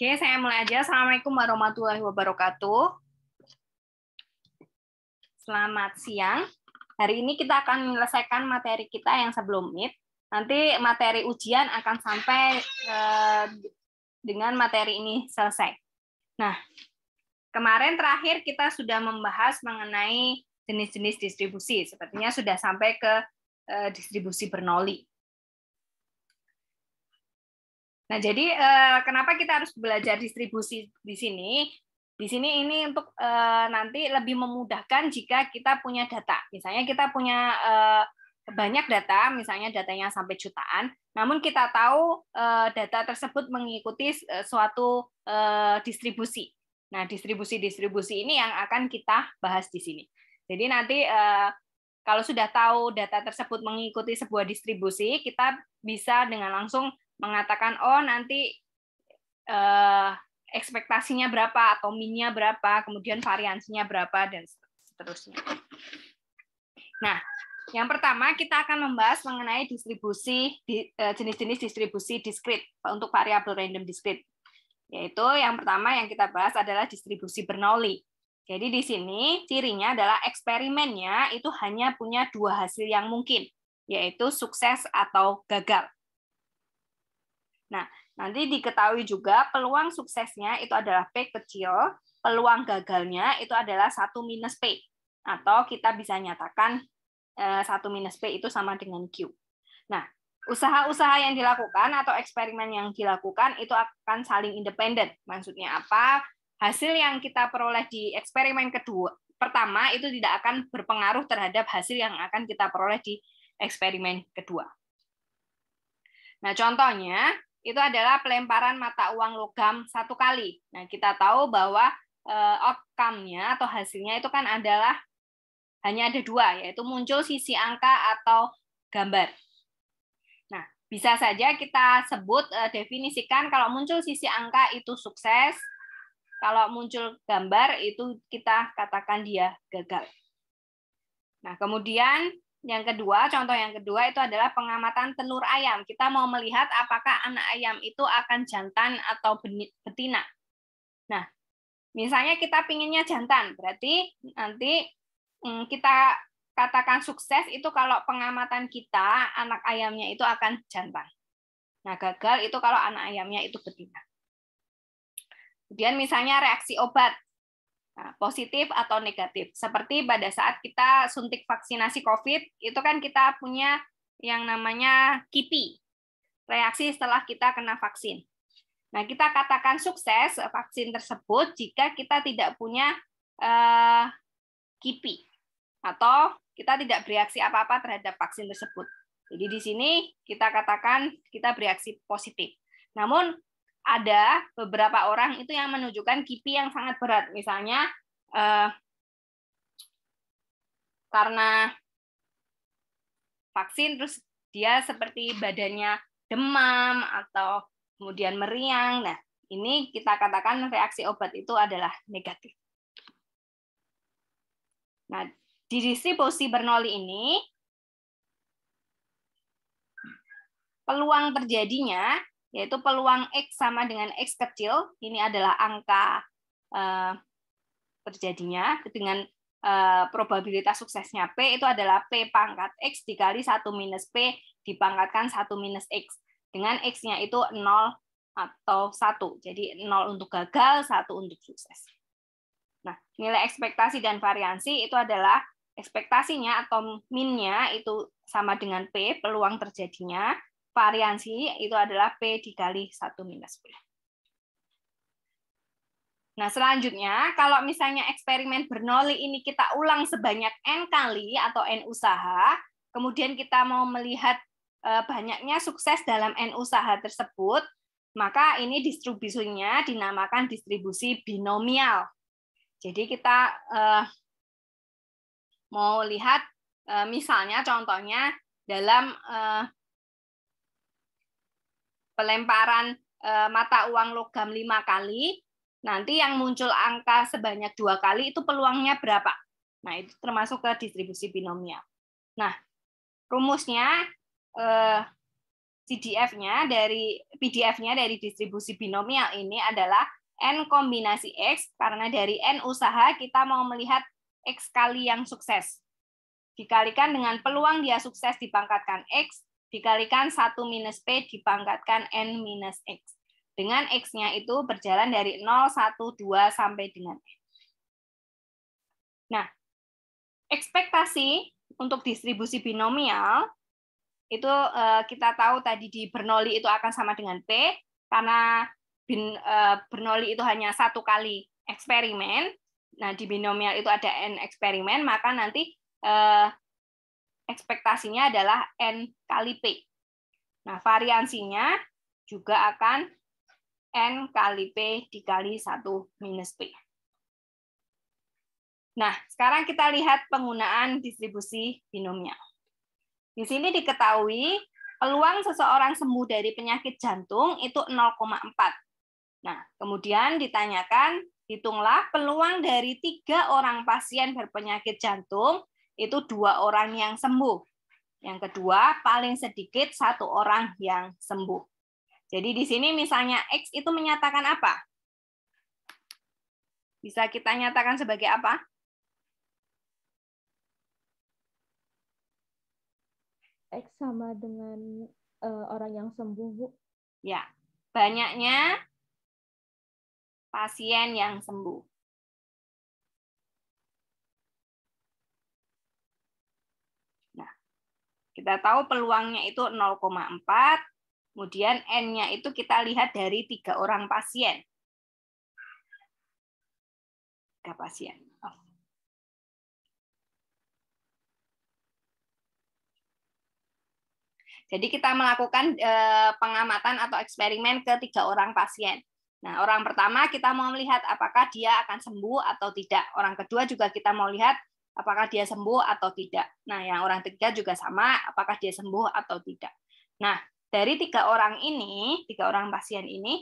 Oke, saya mulai aja. Assalamualaikum warahmatullahi wabarakatuh. Selamat siang. Hari ini kita akan menyelesaikan materi kita yang sebelum Nanti materi ujian akan sampai eh, dengan materi ini selesai. Nah, kemarin terakhir kita sudah membahas mengenai jenis-jenis distribusi. Sepertinya sudah sampai ke eh, distribusi Bernoulli. Nah, jadi eh, kenapa kita harus belajar distribusi di sini? Di sini ini untuk eh, nanti lebih memudahkan jika kita punya data. Misalnya kita punya uh, banyak data, misalnya datanya sampai jutaan, namun kita tahu eh, data tersebut mengikuti eh, suatu distribusi. Nah, distribusi-distribusi ini yang akan kita bahas di sini. Jadi nanti kalau sudah tahu data tersebut mengikuti sebuah distribusi, kita bisa dengan langsung mengatakan oh nanti eh, ekspektasinya berapa atau minnya berapa kemudian variansinya berapa dan seterusnya nah yang pertama kita akan membahas mengenai distribusi eh, jenis-jenis distribusi diskrit untuk variabel random diskrit yaitu yang pertama yang kita bahas adalah distribusi Bernoulli jadi di sini cirinya adalah eksperimennya itu hanya punya dua hasil yang mungkin, yaitu sukses atau gagal. Nah, nanti diketahui juga peluang suksesnya itu adalah P kecil, peluang gagalnya itu adalah 1 minus P. Atau kita bisa nyatakan 1 eh, minus P itu sama dengan Q. Nah, usaha-usaha yang dilakukan atau eksperimen yang dilakukan itu akan saling independen. Maksudnya apa? Hasil yang kita peroleh di eksperimen kedua pertama itu tidak akan berpengaruh terhadap hasil yang akan kita peroleh di eksperimen kedua. Nah, contohnya itu adalah pelemparan mata uang logam satu kali. Nah, kita tahu bahwa eh, outcome-nya atau hasilnya itu kan adalah hanya ada dua, yaitu muncul sisi angka atau gambar. Nah, bisa saja kita sebut, eh, definisikan kalau muncul sisi angka itu sukses, kalau muncul gambar itu kita katakan dia gagal. Nah, kemudian yang kedua, contoh yang kedua itu adalah pengamatan telur ayam. Kita mau melihat apakah anak ayam itu akan jantan atau betina. Nah, misalnya kita pinginnya jantan, berarti nanti hmm, kita katakan sukses itu kalau pengamatan kita anak ayamnya itu akan jantan. Nah, gagal itu kalau anak ayamnya itu betina. Kemudian misalnya reaksi obat. Nah, positif atau negatif. Seperti pada saat kita suntik vaksinasi COVID, itu kan kita punya yang namanya KIPI, reaksi setelah kita kena vaksin. Nah, kita katakan sukses vaksin tersebut jika kita tidak punya eh, KIPI atau kita tidak bereaksi apa-apa terhadap vaksin tersebut. Jadi di sini kita katakan kita bereaksi positif. Namun ada beberapa orang itu yang menunjukkan KIPI yang sangat berat. Misalnya eh, karena vaksin terus dia seperti badannya demam atau kemudian meriang. Nah, ini kita katakan reaksi obat itu adalah negatif. Nah, di distribusi Bernoulli ini peluang terjadinya yaitu peluang X sama dengan X kecil, ini adalah angka eh, terjadinya dengan eh, probabilitas suksesnya P, itu adalah P pangkat X dikali 1 minus P dipangkatkan 1 minus X. Dengan X-nya itu 0 atau 1. Jadi 0 untuk gagal, 1 untuk sukses. Nah, nilai ekspektasi dan variansi itu adalah ekspektasinya atau minnya itu sama dengan P, peluang terjadinya, variansi itu adalah P dikali 1 minus P. Nah, selanjutnya, kalau misalnya eksperimen Bernoulli ini kita ulang sebanyak N kali atau N usaha, kemudian kita mau melihat eh, banyaknya sukses dalam N usaha tersebut, maka ini distribusinya dinamakan distribusi binomial. Jadi kita eh, mau lihat eh, misalnya contohnya dalam pelemparan eh, mata uang logam lima kali, nanti yang muncul angka sebanyak dua kali itu peluangnya berapa? Nah, itu termasuk ke distribusi binomial. Nah, rumusnya eh, CDF-nya dari PDF-nya dari distribusi binomial ini adalah n kombinasi x karena dari n usaha kita mau melihat x kali yang sukses. Dikalikan dengan peluang dia sukses dipangkatkan x dikalikan 1 minus P dipangkatkan N minus X. Dengan X-nya itu berjalan dari 0, 1, 2 sampai dengan N. Nah, ekspektasi untuk distribusi binomial itu eh, kita tahu tadi di Bernoulli itu akan sama dengan P karena eh, Bernoulli itu hanya satu kali eksperimen. Nah, di binomial itu ada n eksperimen, maka nanti eh, ekspektasinya adalah N kali P. Nah, variansinya juga akan N kali P dikali 1 minus P. Nah, sekarang kita lihat penggunaan distribusi binomnya. Di sini diketahui peluang seseorang sembuh dari penyakit jantung itu 0,4. Nah, kemudian ditanyakan, hitunglah peluang dari tiga orang pasien berpenyakit jantung itu dua orang yang sembuh. Yang kedua, paling sedikit satu orang yang sembuh. Jadi di sini misalnya X itu menyatakan apa? Bisa kita nyatakan sebagai apa? X sama dengan uh, orang yang sembuh, Bu. Ya, banyaknya pasien yang sembuh. Kita tahu peluangnya itu 0,4, kemudian N-nya itu kita lihat dari tiga orang pasien. Tiga pasien. Oh. Jadi kita melakukan eh, pengamatan atau eksperimen ke tiga orang pasien. Nah, orang pertama kita mau melihat apakah dia akan sembuh atau tidak. Orang kedua juga kita mau lihat apakah dia sembuh atau tidak. Nah, yang orang ketiga juga sama, apakah dia sembuh atau tidak. Nah, dari tiga orang ini, tiga orang pasien ini,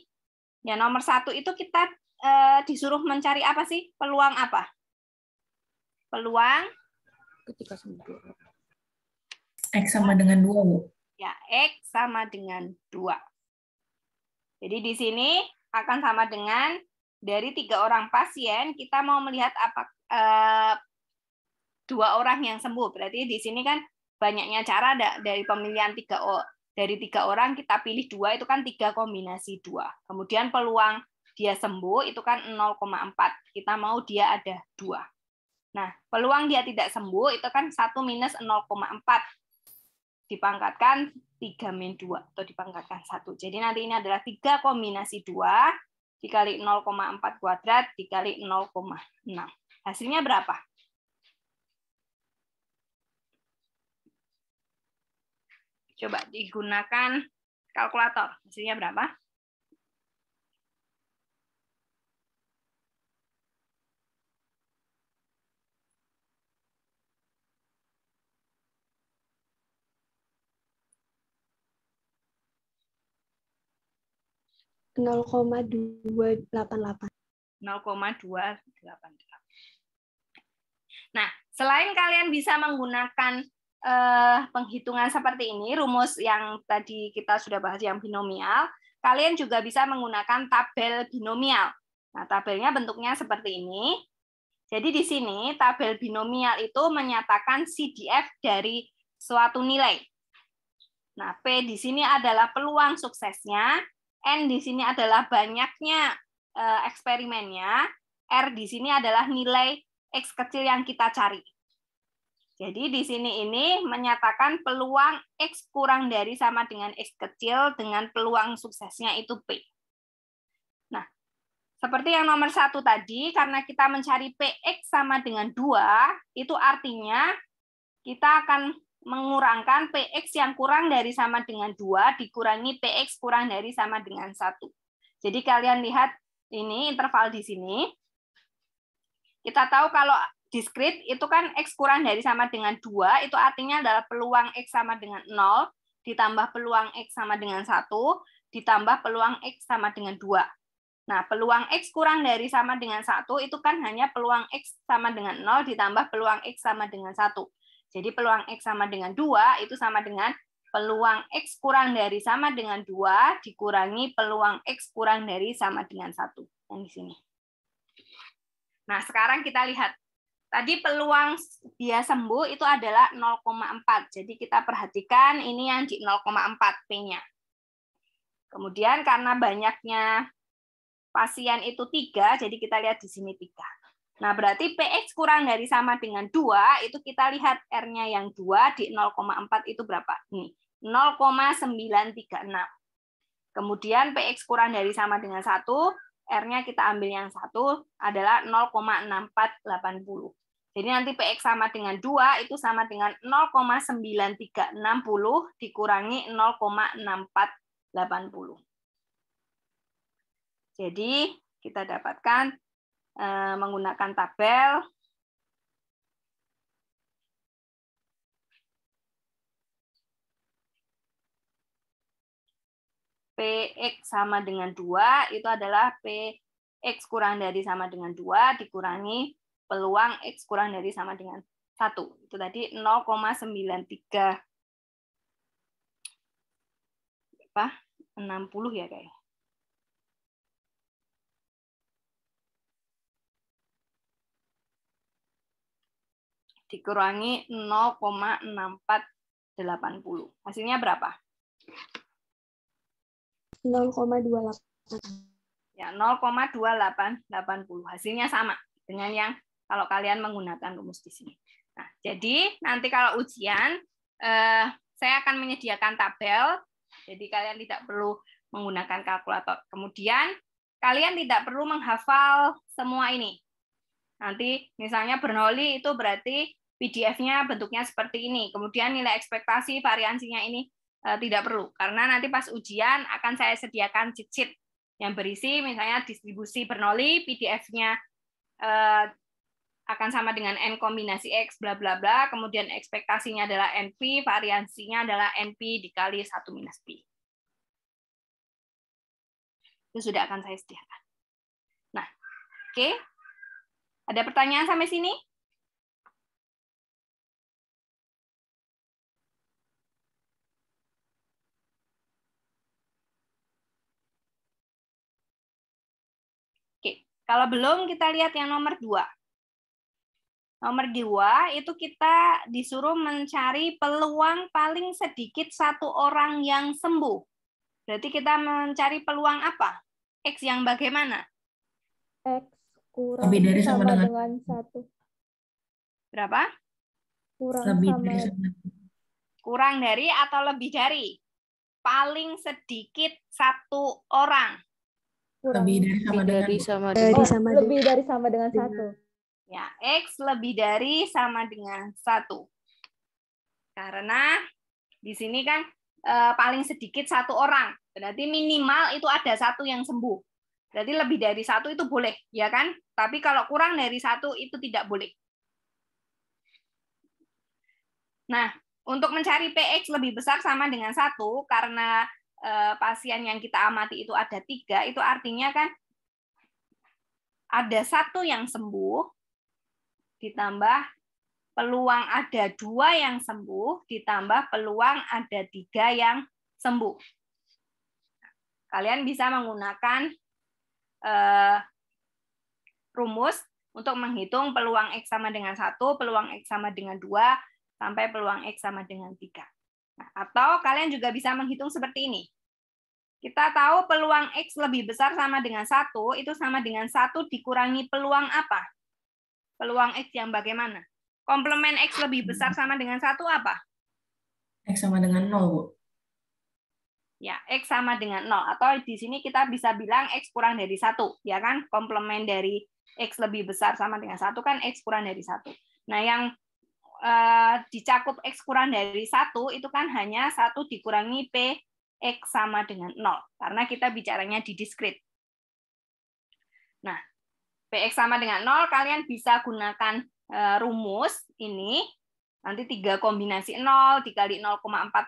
ya nomor satu itu kita e, disuruh mencari apa sih? Peluang apa? Peluang ketika sembuh. X sama dengan dua, Bu. Ya, X sama dengan dua. Jadi di sini akan sama dengan dari tiga orang pasien kita mau melihat apa eh, dua orang yang sembuh. Berarti di sini kan banyaknya cara dari pemilihan tiga dari tiga orang kita pilih dua itu kan tiga kombinasi dua. Kemudian peluang dia sembuh itu kan 0,4. Kita mau dia ada dua. Nah, peluang dia tidak sembuh itu kan satu minus 0,4 dipangkatkan 3 min 2 atau dipangkatkan 1. Jadi nanti ini adalah tiga kombinasi dua dikali 0,4 kuadrat dikali 0,6. Hasilnya berapa? Coba digunakan kalkulator. Hasilnya berapa? nol koma dua delapan delapan. nol koma dua delapan delapan Nah, selain kalian bisa menggunakan uh, penghitungan seperti ini, rumus yang tadi kita sudah bahas yang binomial, kalian juga bisa menggunakan tabel binomial. Nah, tabelnya bentuknya seperti ini. Jadi di sini tabel binomial itu menyatakan CDF dari suatu nilai. Nah, P di sini adalah peluang suksesnya, N di sini adalah banyaknya eh, eksperimennya, R di sini adalah nilai X kecil yang kita cari. Jadi di sini ini menyatakan peluang X kurang dari sama dengan X kecil dengan peluang suksesnya itu P. Nah, seperti yang nomor satu tadi, karena kita mencari PX sama dengan 2, itu artinya kita akan mengurangkan PX yang kurang dari sama dengan 2 dikurangi PX kurang dari sama dengan 1. Jadi kalian lihat ini interval di sini. Kita tahu kalau diskrit itu kan X kurang dari sama dengan dua itu artinya adalah peluang X sama dengan nol ditambah peluang X sama dengan satu ditambah peluang X sama dengan dua. Nah, peluang X kurang dari sama dengan satu itu kan hanya peluang X sama dengan nol ditambah peluang X sama dengan satu. Jadi peluang X sama dengan dua itu sama dengan peluang X kurang dari sama dengan dua dikurangi peluang X kurang dari sama dengan satu Yang di sini. Nah, sekarang kita lihat Tadi peluang dia sembuh itu adalah 0,4. Jadi kita perhatikan ini yang di 0,4 P-nya. Kemudian karena banyaknya pasien itu tiga, jadi kita lihat di sini tiga. Nah, berarti PX kurang dari sama dengan 2, itu kita lihat R-nya yang 2 di 0,4 itu berapa? Ini 0,936. Kemudian PX kurang dari sama dengan 1, R-nya kita ambil yang satu adalah 0,6480. Jadi nanti PX sama dengan 2 itu sama dengan 0,9360 dikurangi 0,6480. Jadi kita dapatkan eh, menggunakan tabel PX sama dengan 2 itu adalah PX kurang dari sama dengan 2 dikurangi peluang X kurang dari sama dengan 1. Itu tadi 0,93 apa? 60 ya guys dikurangi 0,6480. Hasilnya berapa? 0,28. Ya, 0,2880. Hasilnya sama dengan yang kalau kalian menggunakan rumus di sini. Nah, jadi nanti kalau ujian eh, saya akan menyediakan tabel. Jadi kalian tidak perlu menggunakan kalkulator. Kemudian kalian tidak perlu menghafal semua ini. Nanti misalnya Bernoulli itu berarti PDF-nya bentuknya seperti ini. Kemudian nilai ekspektasi variansinya ini. Eh, tidak perlu karena nanti pas ujian akan saya sediakan cheat sheet yang berisi misalnya distribusi Bernoulli, PDF-nya eh, akan sama dengan n kombinasi x bla bla bla, kemudian ekspektasinya adalah np, variansinya adalah np dikali satu minus p. Itu sudah akan saya sediakan. Nah, oke. Okay. Ada pertanyaan sampai sini? Kalau belum, kita lihat yang nomor dua. Nomor dua itu kita disuruh mencari peluang paling sedikit satu orang yang sembuh. Berarti kita mencari peluang apa? X yang bagaimana? X kurang lebih dari sama, sama dengan, dengan satu. Berapa? Kurang lebih sama dari sama. Kurang dari atau lebih dari? Paling sedikit satu orang. Lebih dari sama lebih dari dengan sama dengan, oh, sama lebih dari sama dengan satu. Ya, x lebih dari sama dengan satu. Karena di sini kan e, paling sedikit satu orang. Berarti minimal itu ada satu yang sembuh. Berarti lebih dari satu itu boleh, ya kan? Tapi kalau kurang dari satu itu tidak boleh. Nah, untuk mencari PX lebih besar sama dengan satu karena Eh, pasien yang kita amati itu ada tiga, itu artinya kan ada satu yang sembuh, ditambah peluang ada dua yang sembuh, ditambah peluang ada tiga yang sembuh. Kalian bisa menggunakan eh, rumus untuk menghitung peluang X sama dengan satu, peluang X sama dengan dua, sampai peluang X sama dengan tiga. Nah, atau kalian juga bisa menghitung seperti ini. Kita tahu peluang X lebih besar sama dengan satu itu sama dengan satu dikurangi peluang apa? Peluang X yang bagaimana? Komplement X lebih besar sama dengan satu apa? X sama dengan 0, Bu. Ya, X sama dengan 0. Atau di sini kita bisa bilang X kurang dari satu ya kan? Komplement dari X lebih besar sama dengan satu kan X kurang dari satu Nah, yang Eh, dicakup X kurang dari satu itu kan hanya satu dikurangi P X sama dengan 0. Karena kita bicaranya di diskrit. Nah, PX sama dengan 0, kalian bisa gunakan eh, rumus ini. Nanti tiga kombinasi 0, dikali 0,4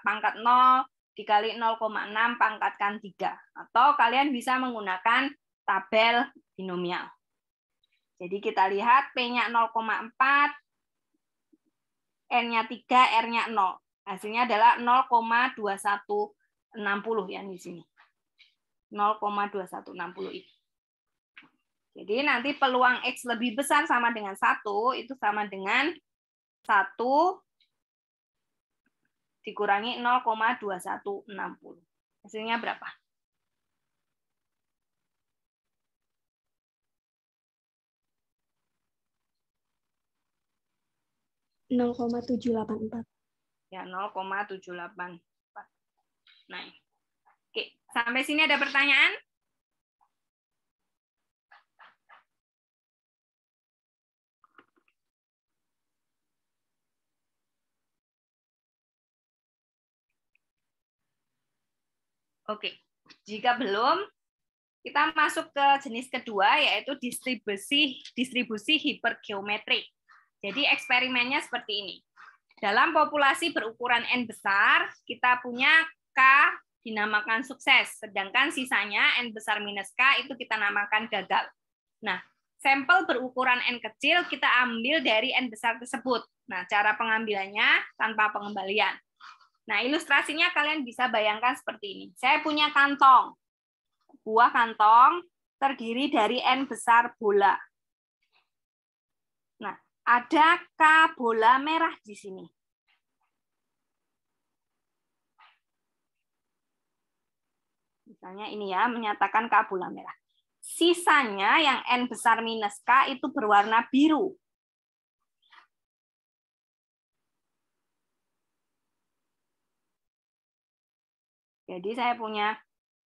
pangkat 0, dikali 0,6 pangkatkan 3. Atau kalian bisa menggunakan tabel binomial. Jadi kita lihat P-nya 0,4, N-nya 3, R-nya 0. Hasilnya adalah 0,2160 ya di sini. 0,2160 ini. Jadi nanti peluang X lebih besar sama dengan 1, itu sama dengan 1 dikurangi 0,2160. Hasilnya berapa? 0,2160. 0,784. Ya, 0,784. Nah, oke. Sampai sini ada pertanyaan? Oke, jika belum, kita masuk ke jenis kedua yaitu distribusi distribusi hipergeometrik jadi eksperimennya seperti ini. Dalam populasi berukuran N besar, kita punya K dinamakan sukses, sedangkan sisanya N besar minus K itu kita namakan gagal. Nah, sampel berukuran N kecil kita ambil dari N besar tersebut. Nah, cara pengambilannya tanpa pengembalian. Nah, ilustrasinya kalian bisa bayangkan seperti ini. Saya punya kantong. Buah kantong terdiri dari N besar bola. Ada K bola merah di sini. Misalnya ini ya, menyatakan K bola merah. Sisanya yang N besar minus K itu berwarna biru. Jadi saya punya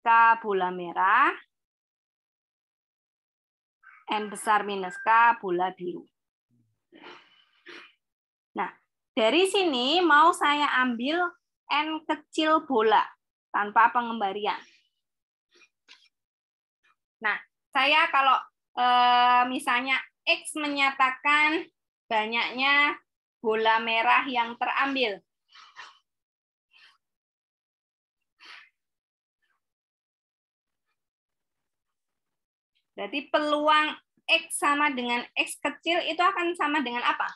K bola merah, N besar minus K bola biru. Dari sini mau saya ambil N kecil bola tanpa pengembalian. Nah, saya kalau eh, misalnya X menyatakan banyaknya bola merah yang terambil. Berarti peluang X sama dengan X kecil itu akan sama dengan apa?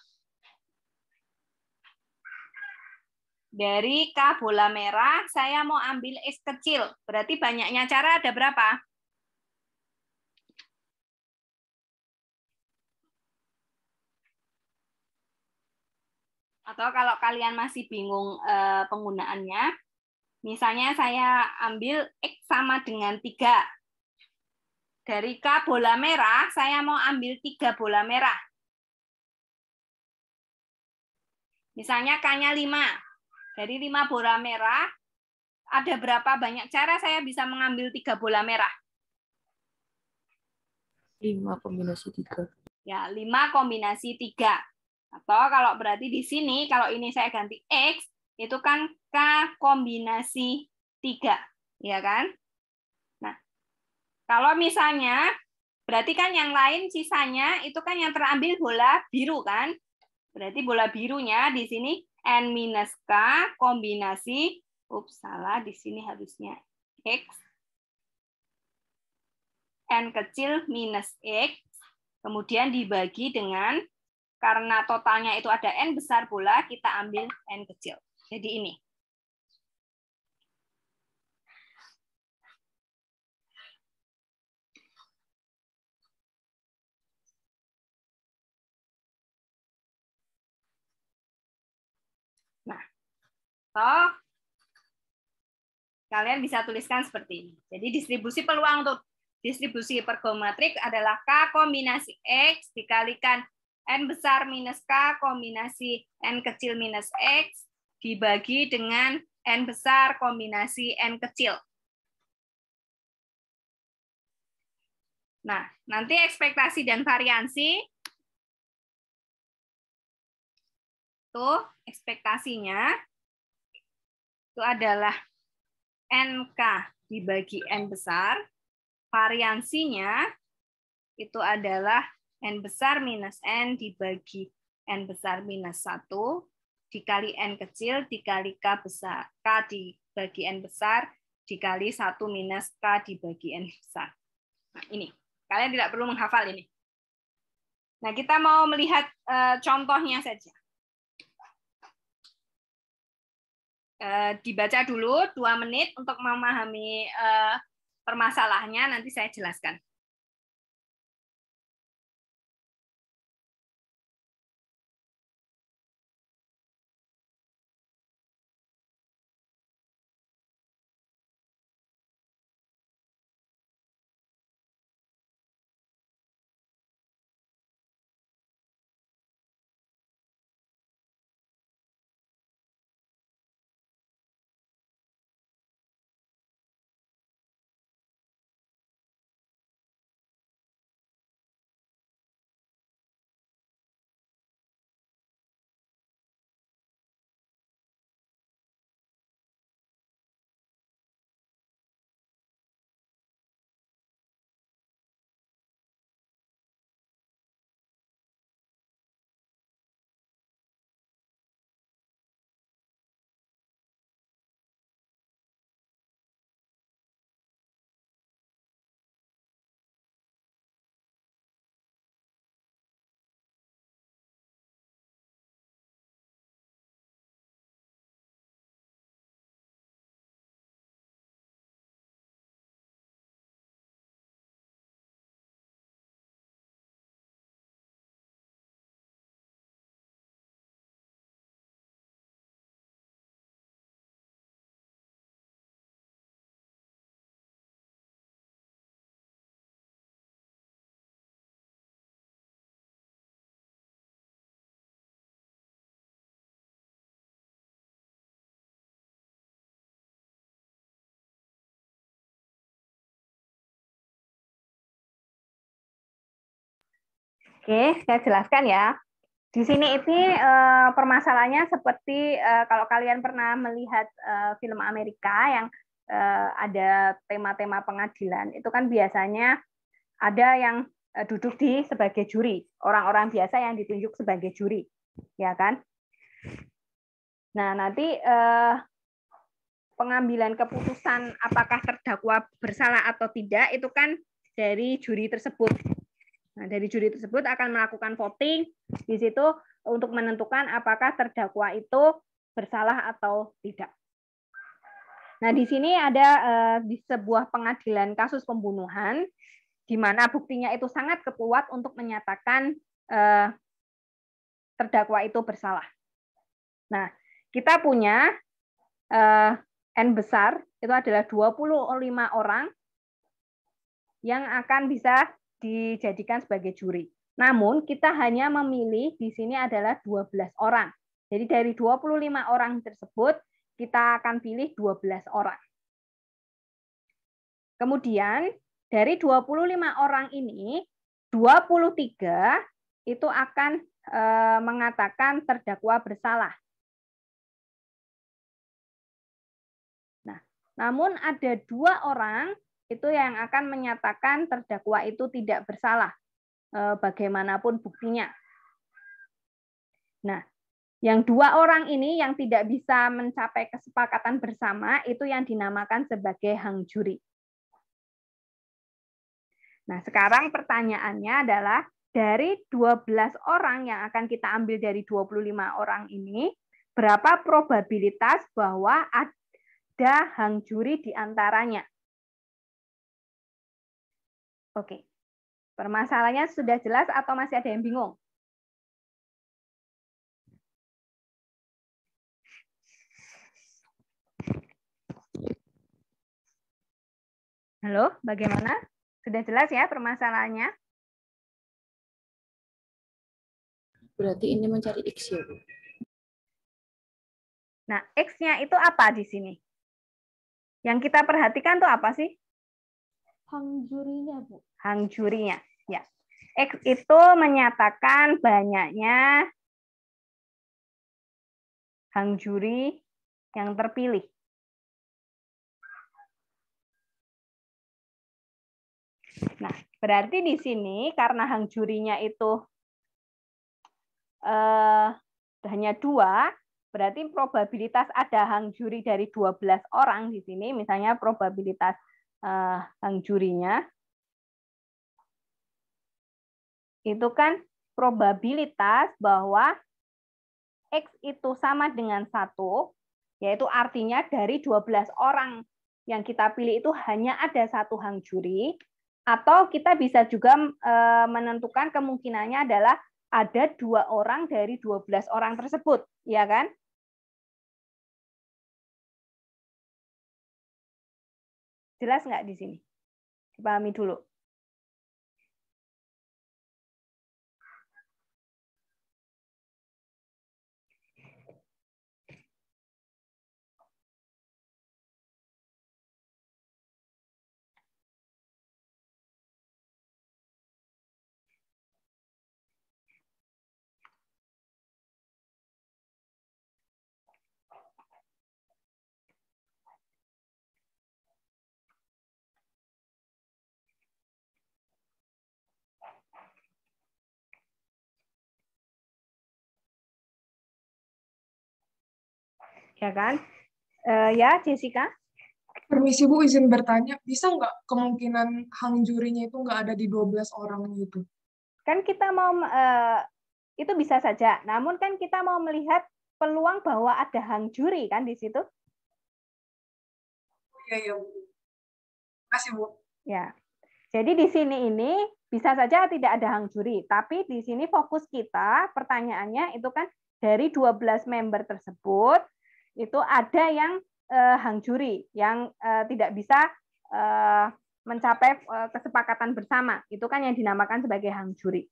Dari K bola merah, saya mau ambil es kecil. Berarti banyaknya cara ada berapa? Atau kalau kalian masih bingung eh, penggunaannya, misalnya saya ambil X sama dengan 3. Dari K bola merah, saya mau ambil 3 bola merah. Misalnya K-nya 5, dari lima bola merah, ada berapa banyak cara saya bisa mengambil tiga bola merah? Lima kombinasi tiga. Ya, lima kombinasi tiga. Atau kalau berarti di sini, kalau ini saya ganti X, itu kan K kombinasi tiga, Ya kan? Nah, kalau misalnya, berarti kan yang lain sisanya, itu kan yang terambil bola biru kan? Berarti bola birunya di sini N minus K kombinasi, ups salah, di sini harusnya X. N kecil minus X, kemudian dibagi dengan, karena totalnya itu ada N besar pula, kita ambil N kecil. Jadi ini. Toh, kalian bisa tuliskan seperti ini. Jadi distribusi peluang untuk distribusi pergometrik adalah K kombinasi X dikalikan N besar minus K kombinasi N kecil minus X dibagi dengan N besar kombinasi N kecil. Nah, nanti ekspektasi dan variansi. Tuh, ekspektasinya itu adalah NK dibagi N besar. Variansinya itu adalah N besar minus N dibagi N besar minus 1 dikali N kecil dikali K besar. K dibagi N besar dikali 1 minus K dibagi N besar. Nah, ini. Kalian tidak perlu menghafal ini. Nah, kita mau melihat eh, contohnya saja. Eh, dibaca dulu dua menit untuk memahami eh, permasalahannya. Nanti saya jelaskan. Oke, saya jelaskan ya. Di sini ini uh, permasalahannya seperti eh, kalau kalian pernah melihat eh, film Amerika yang ada tema-tema pengadilan, itu kan biasanya ada yang duduk di sebagai juri, orang-orang biasa yang ditunjuk sebagai juri, ya kan? Nah, nanti pengambilan keputusan apakah terdakwa bersalah atau tidak itu kan dari juri tersebut. Nah, dari juri tersebut akan melakukan voting di situ untuk menentukan apakah terdakwa itu bersalah atau tidak. Nah, di sini ada eh, di sebuah pengadilan kasus pembunuhan di mana buktinya itu sangat kuat untuk menyatakan eh, terdakwa itu bersalah. Nah, kita punya eh, N besar itu adalah 25 orang yang akan bisa dijadikan sebagai juri. Namun kita hanya memilih di sini adalah 12 orang. Jadi dari 25 orang tersebut kita akan pilih 12 orang. Kemudian dari 25 orang ini 23 itu akan eh, mengatakan terdakwa bersalah. Nah, namun ada dua orang itu yang akan menyatakan terdakwa itu tidak bersalah eh, bagaimanapun buktinya. Nah, yang dua orang ini yang tidak bisa mencapai kesepakatan bersama itu yang dinamakan sebagai hang juri. Nah, sekarang pertanyaannya adalah dari 12 orang yang akan kita ambil dari 25 orang ini, berapa probabilitas bahwa ada hang juri di antaranya? Oke. Permasalahannya sudah jelas atau masih ada yang bingung? Halo, bagaimana? Sudah jelas ya permasalahannya? Berarti ini mencari X ya, Bu? Nah, X-nya itu apa di sini? Yang kita perhatikan tuh apa sih? Hangjurinya, Bu. Hangjurinya, ya. X itu menyatakan banyaknya hangjuri yang terpilih. Nah, berarti di sini karena hangjurinya itu eh, hanya dua, berarti probabilitas ada hangjuri dari 12 orang di sini, misalnya probabilitas uh, jurinya, itu kan probabilitas bahwa X itu sama dengan satu, yaitu artinya dari 12 orang yang kita pilih itu hanya ada satu hang juri, atau kita bisa juga eh, menentukan kemungkinannya adalah ada dua orang dari 12 orang tersebut, ya kan? Jelas nggak di sini? Dipahami dulu. ya kan? Uh, ya, Jessica? Permisi Bu, izin bertanya, bisa nggak kemungkinan hang jurinya itu nggak ada di 12 orang itu? Kan kita mau, uh, itu bisa saja, namun kan kita mau melihat peluang bahwa ada hang juri kan di situ? Oh, iya, iya Bu. Terima kasih Bu. Ya, jadi di sini ini bisa saja tidak ada hang juri, tapi di sini fokus kita pertanyaannya itu kan dari 12 member tersebut itu ada yang eh, hangjuri yang eh, tidak bisa eh, mencapai eh, kesepakatan bersama. Itu kan yang dinamakan sebagai hangjuri.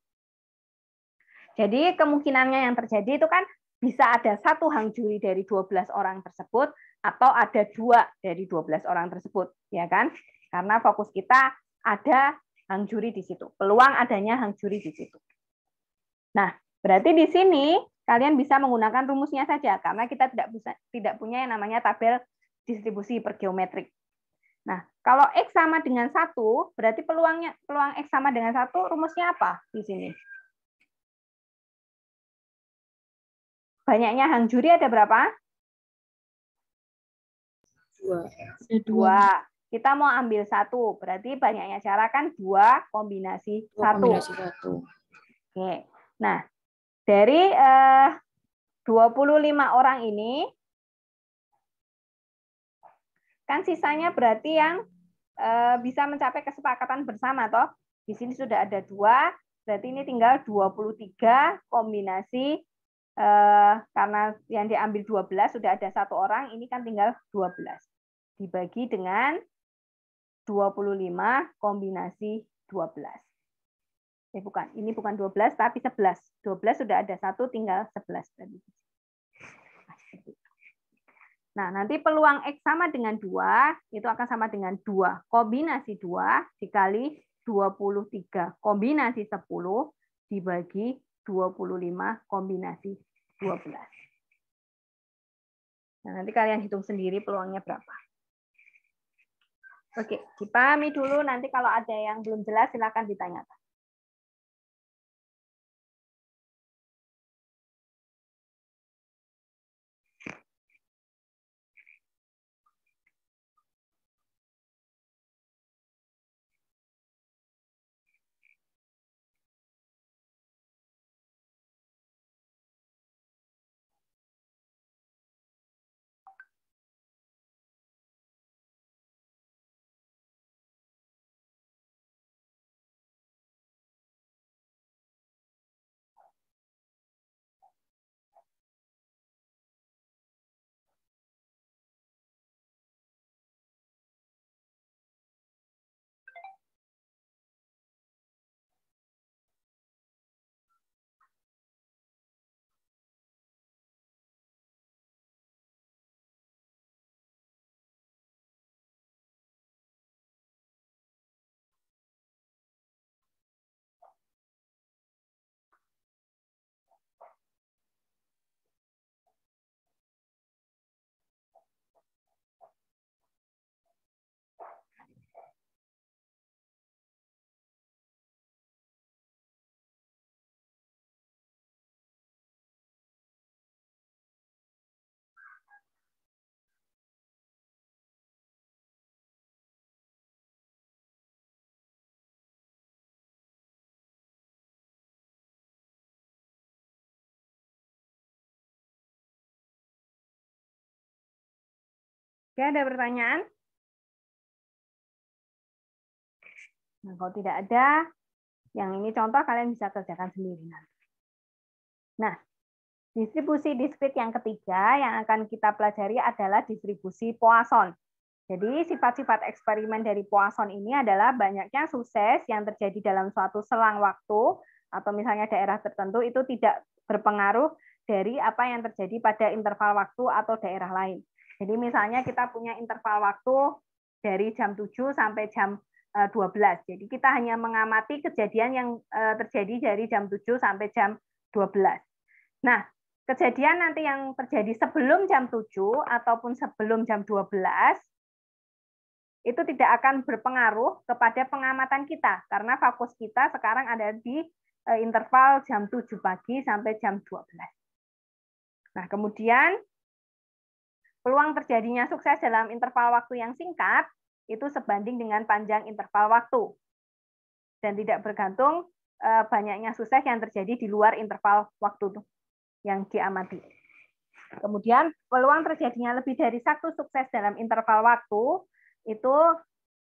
Jadi kemungkinannya yang terjadi itu kan bisa ada satu hang juri dari 12 orang tersebut atau ada dua dari 12 orang tersebut, ya kan? Karena fokus kita ada hang juri di situ. Peluang adanya hang juri di situ. Nah, berarti di sini kalian bisa menggunakan rumusnya saja karena kita tidak bisa tidak punya yang namanya tabel distribusi per geometrik. Nah, kalau x sama dengan satu, berarti peluangnya peluang x sama dengan satu rumusnya apa di sini? Banyaknya hang juri ada berapa? Dua. Dua. Kita mau ambil satu, berarti banyaknya cara kan dua kombinasi, satu. kombinasi satu. Oke. Nah, dari eh, 25 orang ini, kan sisanya berarti yang eh, bisa mencapai kesepakatan bersama. toh Di sini sudah ada dua, berarti ini tinggal 23 kombinasi eh, karena yang diambil 12 sudah ada satu orang, ini kan tinggal 12. Dibagi dengan 25 kombinasi 12 eh bukan, ini bukan 12 tapi 11. 12 sudah ada satu tinggal 11 tadi. Nah, nanti peluang X sama dengan 2, itu akan sama dengan 2. Kombinasi 2 dikali 23. Kombinasi 10 dibagi 25 kombinasi 12. Nah, nanti kalian hitung sendiri peluangnya berapa. Oke, dipahami dulu. Nanti kalau ada yang belum jelas, silakan ditanyakan. Oke, ada pertanyaan? Nah, kalau tidak ada, yang ini contoh kalian bisa kerjakan sendiri nanti. Nah, distribusi diskrit yang ketiga yang akan kita pelajari adalah distribusi Poisson. Jadi sifat-sifat eksperimen dari Poisson ini adalah banyaknya sukses yang terjadi dalam suatu selang waktu atau misalnya daerah tertentu itu tidak berpengaruh dari apa yang terjadi pada interval waktu atau daerah lain. Jadi misalnya kita punya interval waktu dari jam 7 sampai jam 12. Eh, Jadi kita hanya mengamati kejadian yang eh, terjadi dari jam 7 sampai jam 12. Nah, kejadian nanti yang terjadi sebelum jam 7 ataupun sebelum jam 12 itu tidak akan berpengaruh kepada pengamatan kita karena fokus kita sekarang ada di eh, interval jam 7 pagi sampai jam 12. Nah, kemudian Peluang terjadinya sukses dalam interval waktu yang singkat itu sebanding dengan panjang interval waktu dan tidak bergantung eh, banyaknya sukses yang terjadi di luar interval waktu yang diamati. Kemudian peluang terjadinya lebih dari satu sukses dalam interval waktu itu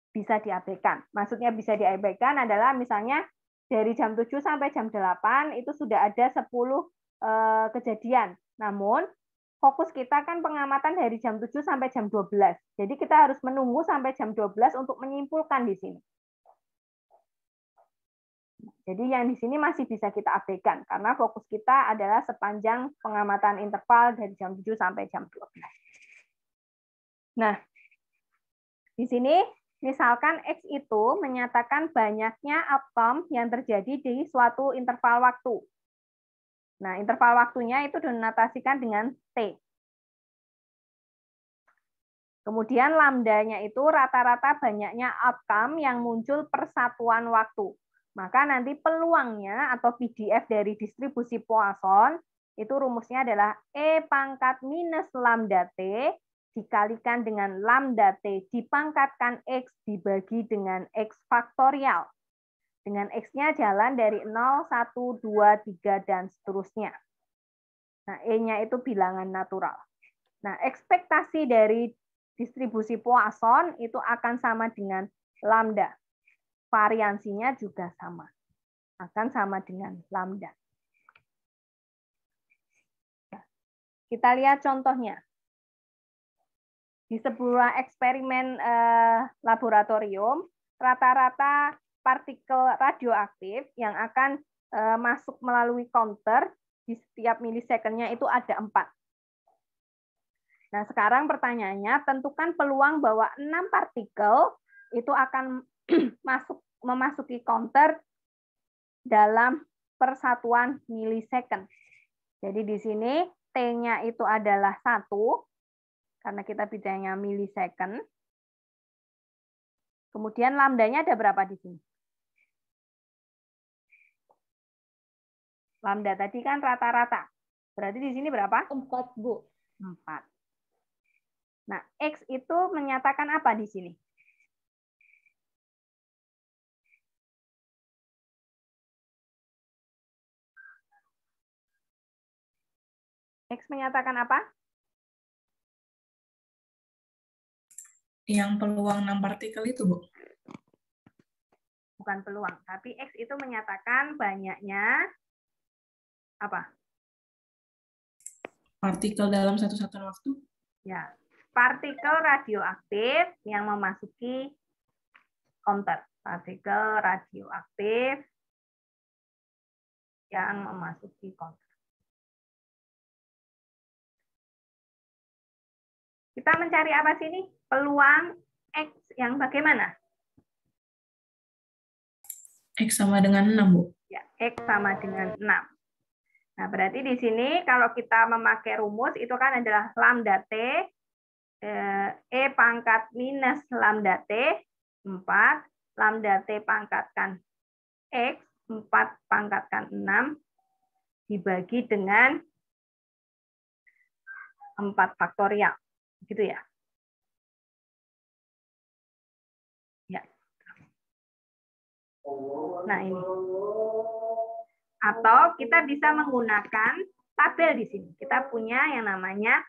bisa diabaikan. Maksudnya bisa diabaikan adalah misalnya dari jam 7 sampai jam 8 itu sudah ada 10 eh, kejadian. Namun fokus kita kan pengamatan dari jam 7 sampai jam 12. Jadi kita harus menunggu sampai jam 12 untuk menyimpulkan di sini. Jadi yang di sini masih bisa kita abaikan karena fokus kita adalah sepanjang pengamatan interval dari jam 7 sampai jam 12. Nah, di sini misalkan X itu menyatakan banyaknya atom yang terjadi di suatu interval waktu. Nah, interval waktunya itu dinotasikan dengan T. Kemudian lambdanya itu rata-rata banyaknya outcome yang muncul persatuan waktu. Maka nanti peluangnya atau PDF dari distribusi Poisson itu rumusnya adalah E pangkat minus lambda T dikalikan dengan lambda T dipangkatkan X dibagi dengan X faktorial. Dengan X-nya jalan dari 0, 1, 2, 3, dan seterusnya. Nah, E-nya itu bilangan natural. Nah, ekspektasi dari distribusi Poisson itu akan sama dengan lambda. Variansinya juga sama. Akan sama dengan lambda. Kita lihat contohnya. Di sebuah eksperimen eh, laboratorium, rata-rata partikel radioaktif yang akan eh, masuk melalui counter di setiap milisekonnya itu ada empat. Nah, sekarang pertanyaannya, tentukan peluang bahwa enam partikel itu akan masuk memasuki counter dalam persatuan milisecond. Jadi di sini T-nya itu adalah satu karena kita bicaranya milisecond. Kemudian lambdanya ada berapa di sini? Lambda tadi kan rata-rata. Berarti di sini berapa? Empat, Bu. Empat. Nah, X itu menyatakan apa di sini? X menyatakan apa? Yang peluang 6 partikel itu, Bu. Bukan peluang, tapi X itu menyatakan banyaknya apa? Partikel dalam satu satuan waktu? Ya, partikel radioaktif yang memasuki counter Partikel radioaktif yang memasuki counter Kita mencari apa sih sini? Peluang X yang bagaimana? X sama dengan 6, Bu. Ya, X sama dengan 6. Nah, berarti di sini kalau kita memakai rumus itu kan adalah lambda T eh, E pangkat minus lambda T 4, lambda T pangkatkan X, 4 pangkatkan 6, dibagi dengan 4 faktorial. Gitu ya. Ya. Nah, ini. Atau kita bisa menggunakan tabel di sini. Kita punya yang namanya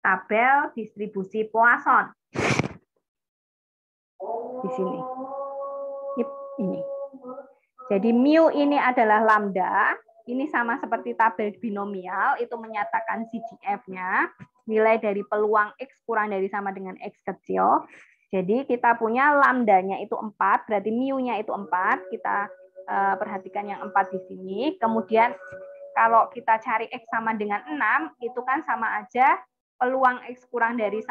tabel distribusi Poisson. Di sini. Ini. Jadi mu ini adalah lambda, ini sama seperti tabel binomial, itu menyatakan CGF-nya, nilai dari peluang X kurang dari sama dengan X kecil. Jadi kita punya lambdanya itu 4, berarti mu-nya itu 4, kita uh, perhatikan yang empat di sini. Kemudian kalau kita cari X sama dengan 6, itu kan sama aja peluang X kurang dari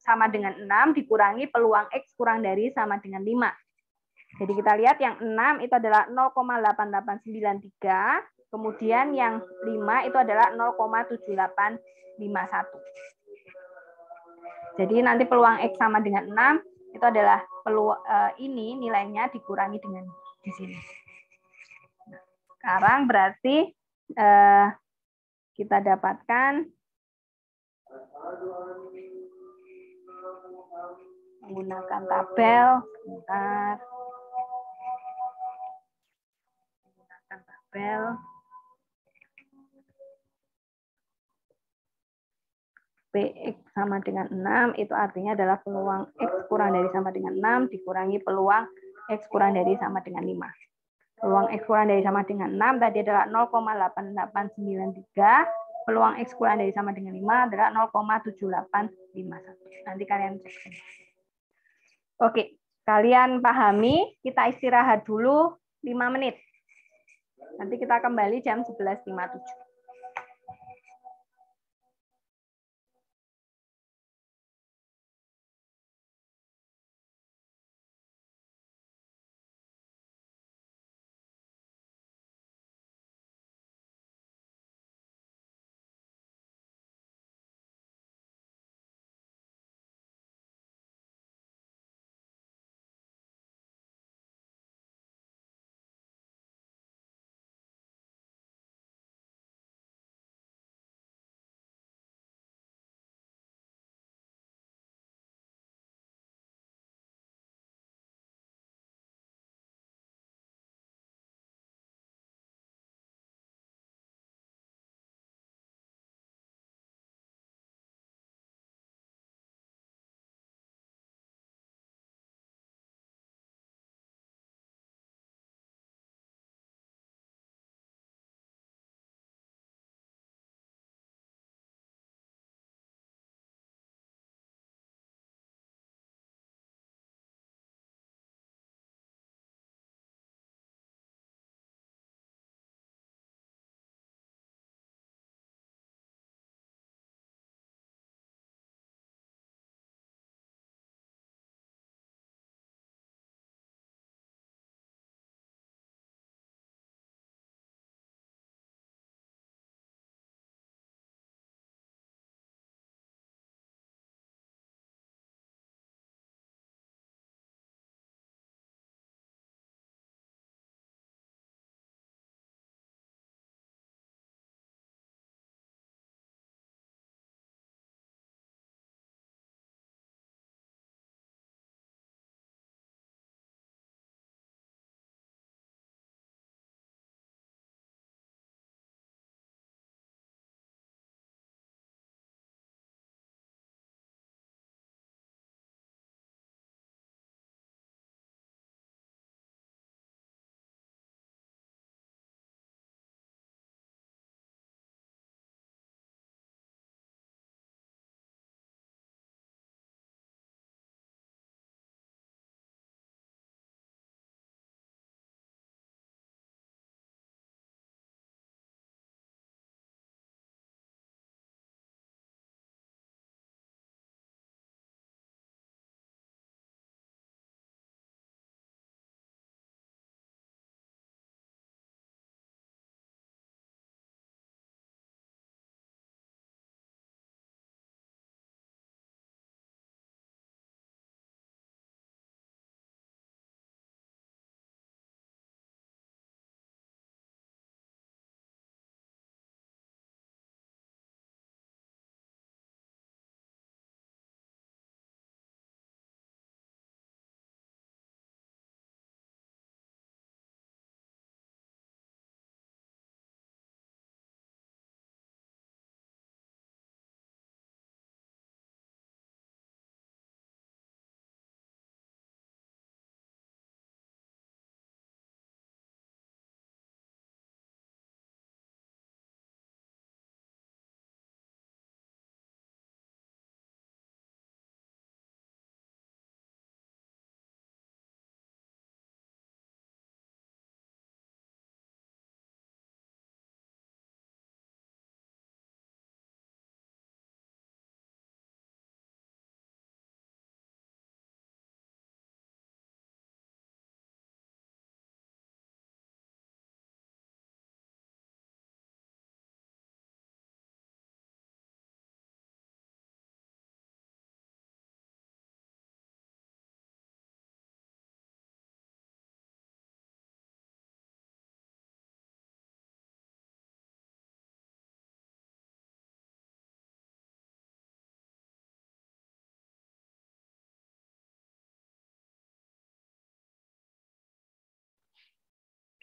sama dengan 6 dikurangi peluang X kurang dari sama dengan 5. Jadi kita lihat yang 6 itu adalah 0,8893, kemudian yang 5 itu adalah 0,7851. Jadi nanti peluang X sama dengan 6 itu adalah peluang eh, ini nilainya dikurangi dengan di sini. Sekarang berarti eh, kita dapatkan menggunakan tabel. Bentar. Menggunakan tabel. PX sama dengan 6, itu artinya adalah peluang X kurang dari sama dengan 6 dikurangi peluang X kurang dari sama dengan 5. Peluang X kurang dari sama dengan 6 tadi adalah 0,8893. Peluang X kurang dari sama dengan 5 adalah 0,7851. Nanti kalian cek. Oke, kalian pahami. Kita istirahat dulu 5 menit. Nanti kita kembali jam 11.57.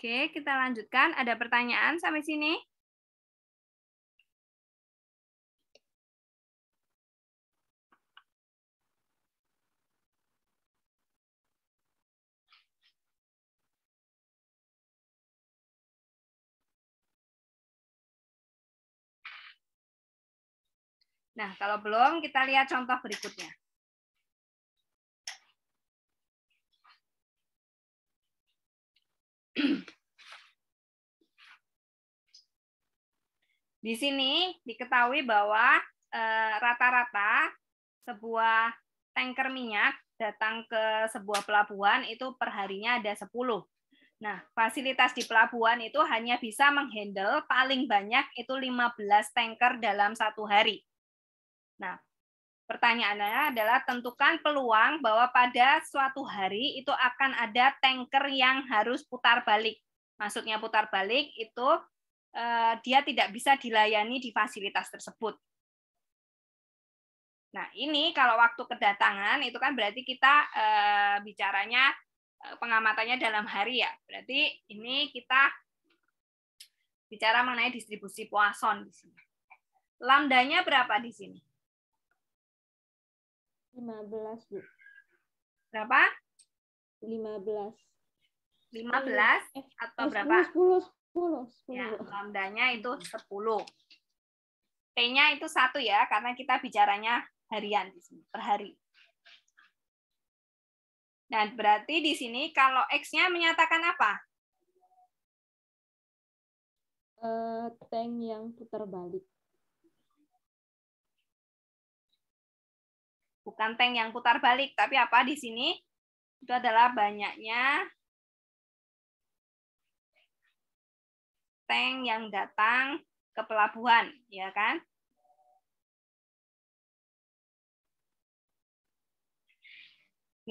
Oke, kita lanjutkan. Ada pertanyaan sampai sini? Nah, kalau belum, kita lihat contoh berikutnya. Di sini diketahui bahwa eh, rata-rata e, sebuah tanker minyak datang ke sebuah pelabuhan itu perharinya ada 10. Nah, fasilitas di pelabuhan itu hanya bisa menghandle paling banyak itu 15 tanker dalam satu hari. Nah, pertanyaannya adalah tentukan peluang bahwa pada suatu hari itu akan ada tanker yang harus putar balik. Maksudnya putar balik itu Eh, dia tidak bisa dilayani di fasilitas tersebut. Nah, ini kalau waktu kedatangan itu kan berarti kita e, bicaranya eh, pengamatannya dalam hari ya. Berarti ini kita bicara mengenai distribusi Poisson di sini. Lambdanya berapa di sini? 15, Bu. Berapa? 15. 15 atau berapa? 10, 10, 10. 10. Ya, lambdanya itu 10. p nya itu satu ya, karena kita bicaranya harian di sini, per hari. Nah, berarti di sini kalau X-nya menyatakan apa? Uh, tank yang putar balik. Bukan tank yang putar balik, tapi apa di sini? Itu adalah banyaknya tank yang datang ke pelabuhan, ya kan?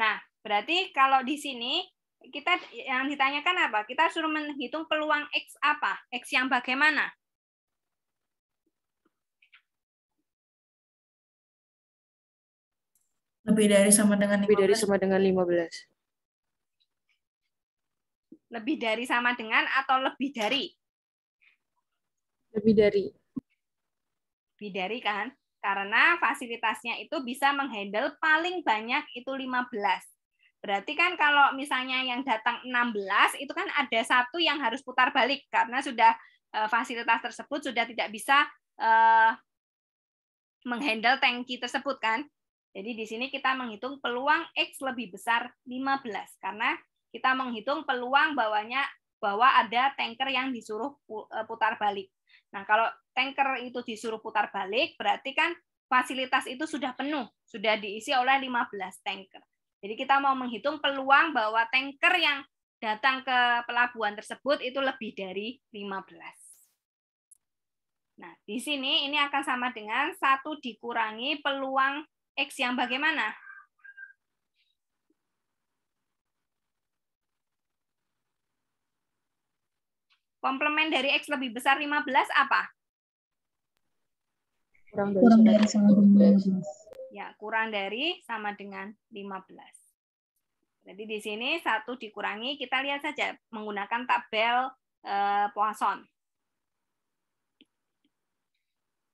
Nah, berarti kalau di sini kita yang ditanyakan apa? Kita suruh menghitung peluang X apa? X yang bagaimana? Lebih dari sama dengan 15. Lebih dari sama dengan 15. Lebih dari sama dengan atau lebih dari? Lebih dari. Lebih dari kan? Karena fasilitasnya itu bisa menghandle paling banyak itu 15. Berarti kan kalau misalnya yang datang 16 itu kan ada satu yang harus putar balik karena sudah eh, fasilitas tersebut sudah tidak bisa eh, menghandle tangki tersebut kan. Jadi di sini kita menghitung peluang X lebih besar 15 karena kita menghitung peluang bawahnya bahwa ada tanker yang disuruh eh, putar balik. Nah, kalau tanker itu disuruh putar balik, berarti kan fasilitas itu sudah penuh, sudah diisi oleh 15 tanker. Jadi kita mau menghitung peluang bahwa tanker yang datang ke pelabuhan tersebut itu lebih dari 15. Nah, di sini ini akan sama dengan satu dikurangi peluang X yang bagaimana? Komplement dari X lebih besar 15 apa? Kurang dari, kurang dari sama dengan 15. Ya, kurang dari sama dengan 15. Jadi di sini satu dikurangi, kita lihat saja menggunakan tabel eh, Poisson.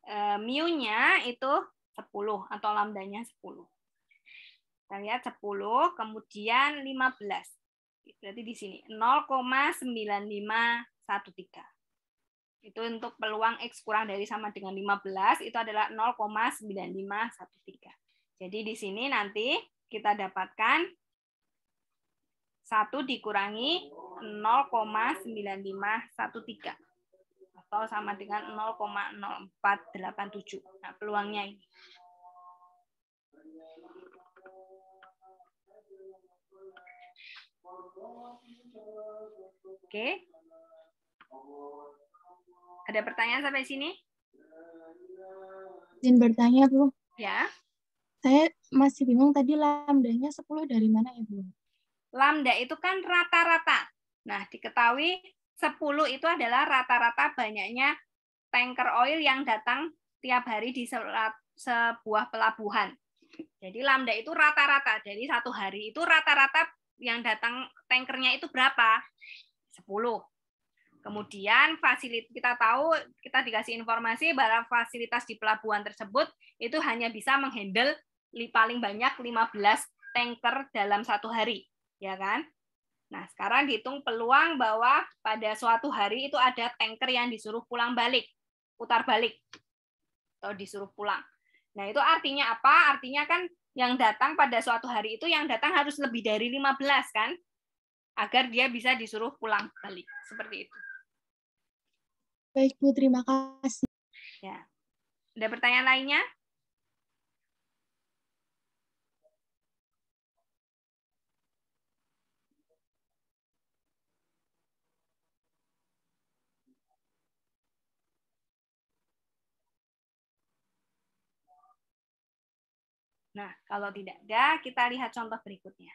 Eh, mu-nya itu 10 atau lambdanya 10. Kita lihat 10, kemudian 15. Berarti di sini satu tiga Itu untuk peluang X kurang dari sama dengan 15, itu adalah 0,9513. Jadi di sini nanti kita dapatkan 1 dikurangi 0,9513 atau sama dengan 0,0487. Nah, peluangnya ini. Oke, ada pertanyaan sampai sini? Izin bertanya, Bu. Ya. Saya masih bingung tadi lambdanya 10 dari mana, Ibu? Lambda itu kan rata-rata. Nah, diketahui 10 itu adalah rata-rata banyaknya tanker oil yang datang tiap hari di sebuah pelabuhan. Jadi lambda itu rata-rata. Jadi satu hari itu rata-rata yang datang tankernya itu berapa? 10. Kemudian fasilitas kita tahu kita dikasih informasi bahwa fasilitas di pelabuhan tersebut itu hanya bisa menghandle paling banyak 15 tanker dalam satu hari, ya kan? Nah, sekarang dihitung peluang bahwa pada suatu hari itu ada tanker yang disuruh pulang balik, putar balik atau disuruh pulang. Nah, itu artinya apa? Artinya kan yang datang pada suatu hari itu yang datang harus lebih dari 15 kan? Agar dia bisa disuruh pulang balik. Seperti itu. Baik Bu, terima kasih. Ya. Ada pertanyaan lainnya? Nah, kalau tidak ada, kita lihat contoh berikutnya.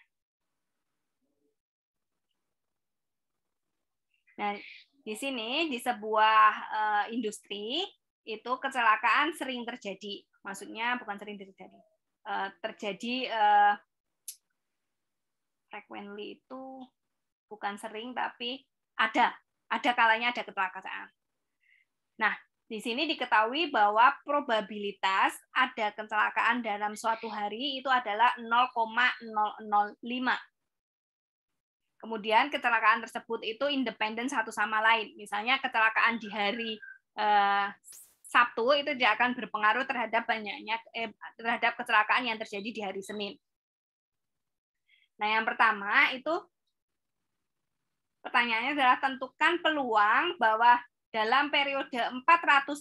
Nah, di sini di sebuah eh, industri itu kecelakaan sering terjadi. Maksudnya bukan sering terjadi. Eh, terjadi eh, frequently itu bukan sering tapi ada. Ada kalanya ada kecelakaan. Nah, di sini diketahui bahwa probabilitas ada kecelakaan dalam suatu hari itu adalah 0,005 Kemudian kecelakaan tersebut itu independen satu sama lain. Misalnya kecelakaan di hari eh, Sabtu itu tidak akan berpengaruh terhadap banyaknya eh, terhadap kecelakaan yang terjadi di hari Senin. Nah, yang pertama itu pertanyaannya adalah tentukan peluang bahwa dalam periode 400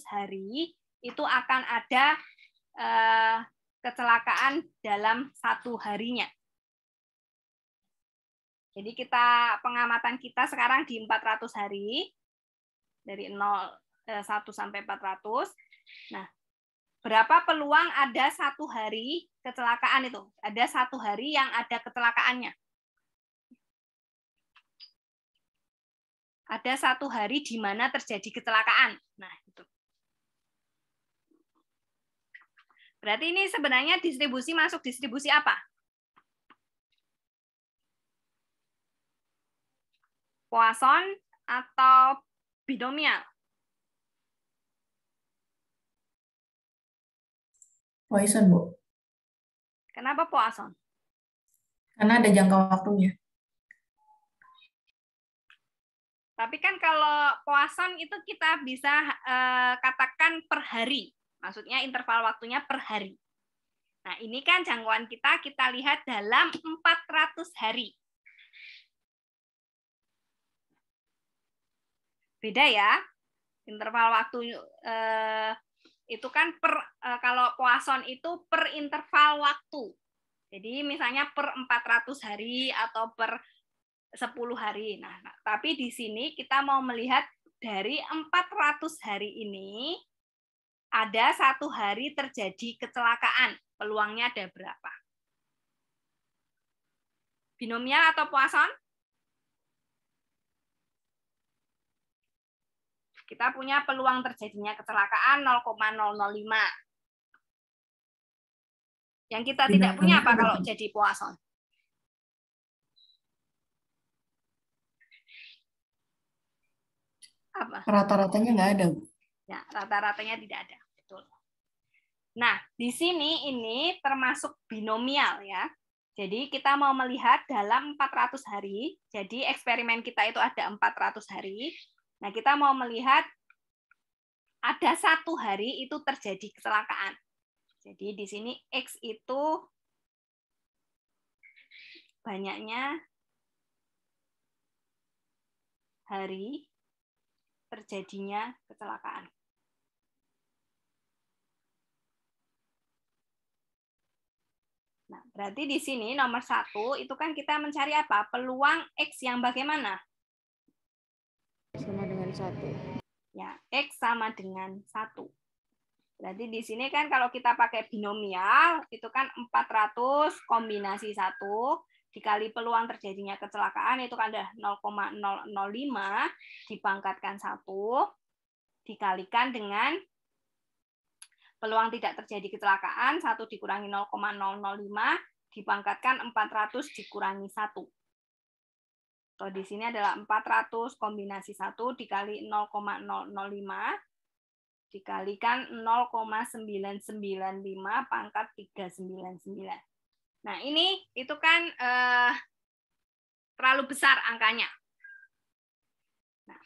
hari itu akan ada eh, kecelakaan dalam satu harinya. Jadi kita pengamatan kita sekarang di 400 hari dari 0 1 eh, sampai 400. Nah, berapa peluang ada satu hari kecelakaan itu? Ada satu hari yang ada kecelakaannya. Ada satu hari di mana terjadi kecelakaan. Nah, itu. Berarti ini sebenarnya distribusi masuk distribusi apa? Poisson atau binomial? Poisson, Bu. Kenapa Poisson? Karena ada jangka waktunya. Tapi kan kalau Poisson itu kita bisa eh, katakan per hari. Maksudnya interval waktunya per hari. Nah, ini kan jangkauan kita kita lihat dalam 400 hari. Beda ya. Interval waktu eh, itu kan per eh, kalau poason itu per interval waktu. Jadi misalnya per 400 hari atau per 10 hari. Nah, nah, tapi di sini kita mau melihat dari 400 hari ini ada satu hari terjadi kecelakaan. Peluangnya ada berapa? binomial atau poason? kita punya peluang terjadinya kecelakaan 0,005. Yang kita tidak punya apa kalau jadi poisson. Apa? Rata-ratanya nggak ada, Bu. Ya, rata-ratanya tidak ada. Betul. Nah, di sini ini termasuk binomial ya. Jadi kita mau melihat dalam 400 hari, jadi eksperimen kita itu ada 400 hari, Nah, kita mau melihat ada satu hari itu terjadi kecelakaan. Jadi di sini X itu banyaknya hari terjadinya kecelakaan. Nah, berarti di sini nomor satu itu kan kita mencari apa? Peluang X yang bagaimana? min Ya, X sama dengan satu Berarti di sini kan kalau kita pakai binomial, itu kan 400 kombinasi satu dikali peluang terjadinya kecelakaan itu kan ada 0,005 dipangkatkan satu dikalikan dengan peluang tidak terjadi kecelakaan satu dikurangi 0,005 dipangkatkan 400 dikurangi satu so di sini adalah 400 kombinasi 1 dikali 0,005 dikalikan 0,995 pangkat 399. Nah, ini itu kan eh, terlalu besar angkanya. Nah,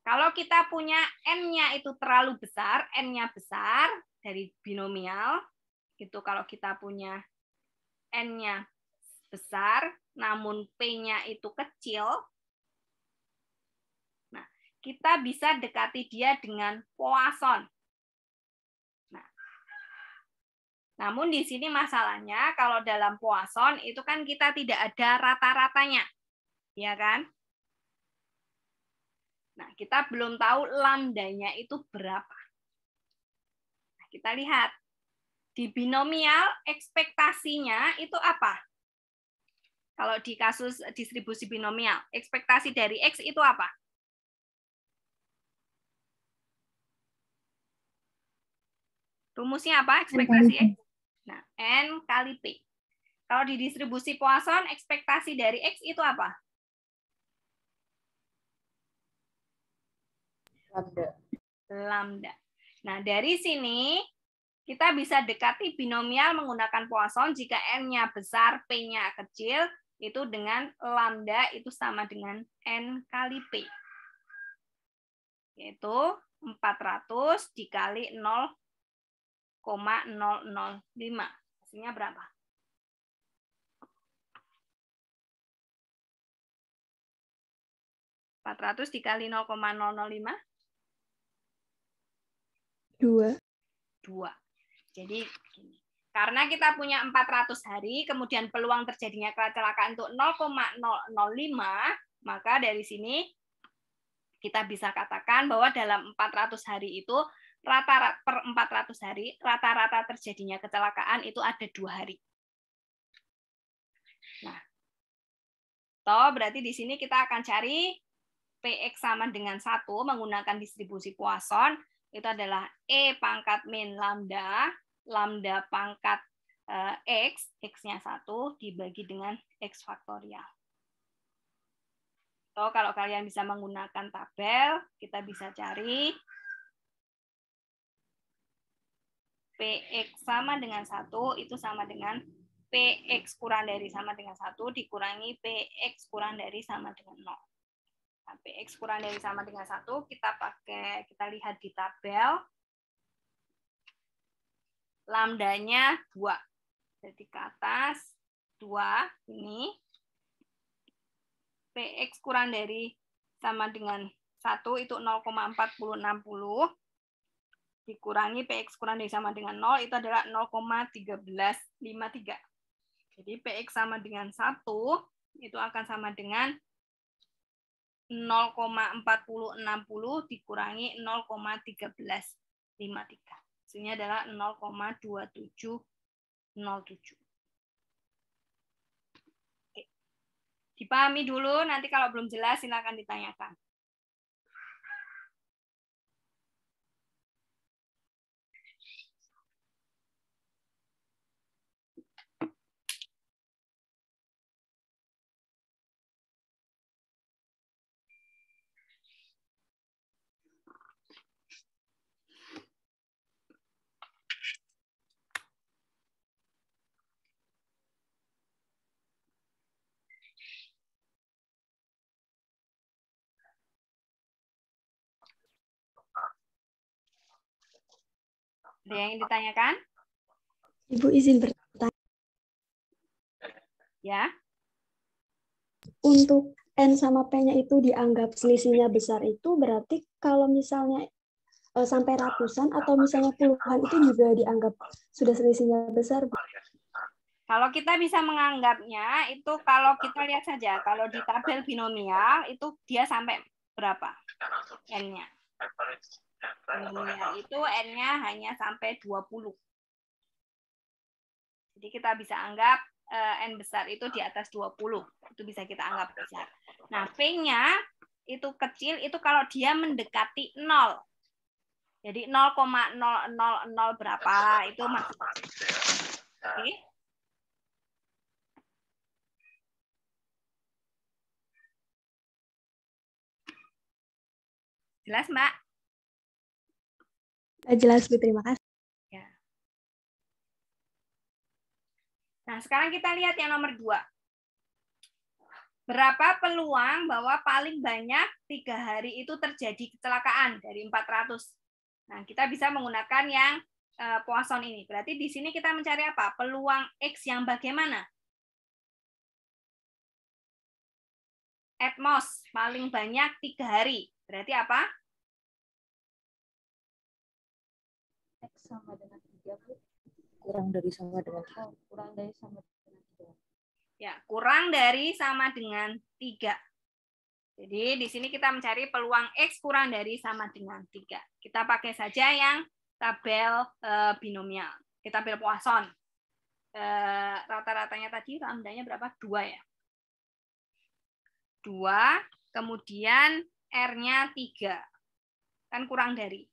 kalau kita punya n-nya itu terlalu besar, n-nya besar dari binomial, itu kalau kita punya n-nya besar, namun P-nya itu kecil, nah, kita bisa dekati dia dengan Poisson. Nah, namun di sini masalahnya kalau dalam Poisson itu kan kita tidak ada rata-ratanya, ya kan? Nah, kita belum tahu lambdanya itu berapa. Nah, kita lihat di binomial ekspektasinya itu apa? Kalau di kasus distribusi binomial, ekspektasi dari X itu apa? Rumusnya apa? Ekspektasi X. Nah, N kali P. Kalau di distribusi Poisson, ekspektasi dari X itu apa? Lambda. Lambda. Nah, dari sini kita bisa dekati binomial menggunakan Poisson jika N-nya besar, P-nya kecil, itu dengan lambda itu sama dengan n kali p. Yaitu 400 dikali 0,005. Hasilnya berapa? Empat ratus dikali nol koma nol nol lima dua dua. Jadi gini. Karena kita punya 400 hari, kemudian peluang terjadinya kecelakaan untuk 0,005, maka dari sini kita bisa katakan bahwa dalam 400 hari itu rata-rata per 400 hari rata-rata terjadinya kecelakaan itu ada dua hari. Nah, toh berarti di sini kita akan cari px sama dengan satu menggunakan distribusi Poisson itu adalah e pangkat min lambda lambda pangkat eh, X, X-nya 1 dibagi dengan X faktorial. So, kalau kalian bisa menggunakan tabel, kita bisa cari PX sama dengan 1 itu sama dengan PX kurang dari sama dengan 1 dikurangi PX kurang dari sama dengan 0. Nah, PX kurang dari sama dengan 1 kita pakai kita lihat di tabel lambdanya 2. Jadi ke atas 2 ini. PX kurang dari sama dengan 1 itu 0,4060. Dikurangi PX kurang dari sama dengan 0 itu adalah 0,1353. Jadi PX sama dengan 1 itu akan sama dengan 0,4060 dikurangi 0,1353. Hasilnya adalah 0,2707. Oke. Dipahami dulu, nanti kalau belum jelas silakan ditanyakan. Ada yang ditanyakan? Ibu izin bertanya. Ya. Untuk N sama P-nya itu dianggap selisihnya besar itu berarti kalau misalnya e, sampai ratusan atau misalnya puluhan itu juga dianggap sudah selisihnya besar. Kalau kita bisa menganggapnya itu kalau kita lihat saja kalau di tabel binomial itu dia sampai berapa N-nya. Nah, iya, itu n-nya hanya sampai 20. Jadi kita bisa anggap eh, n besar itu di atas 20. Itu bisa kita anggap besar. Nah, v-nya itu kecil itu kalau dia mendekati 0. Jadi 0,000 berapa itu masih Oke. Okay. Jelas, Mbak? Jelas, Bu. Terima kasih. Ya. Nah, sekarang kita lihat yang nomor dua. Berapa peluang bahwa paling banyak tiga hari itu terjadi kecelakaan dari 400? Nah, kita bisa menggunakan yang e, Poisson ini. Berarti di sini kita mencari apa? Peluang X yang bagaimana? Atmos paling banyak tiga hari. Berarti apa? sama dengan 3 kurang dari sama dengan Oh, kurang dari sama dengan 3. Ya, kurang dari sama dengan 3. Jadi di sini kita mencari peluang X kurang dari sama dengan 3. Kita pakai saja yang tabel e, binomial, Kita tabel Poisson. E, rata-ratanya tadi lambdanya berapa? 2 ya. 2, kemudian R-nya 3. Kan kurang dari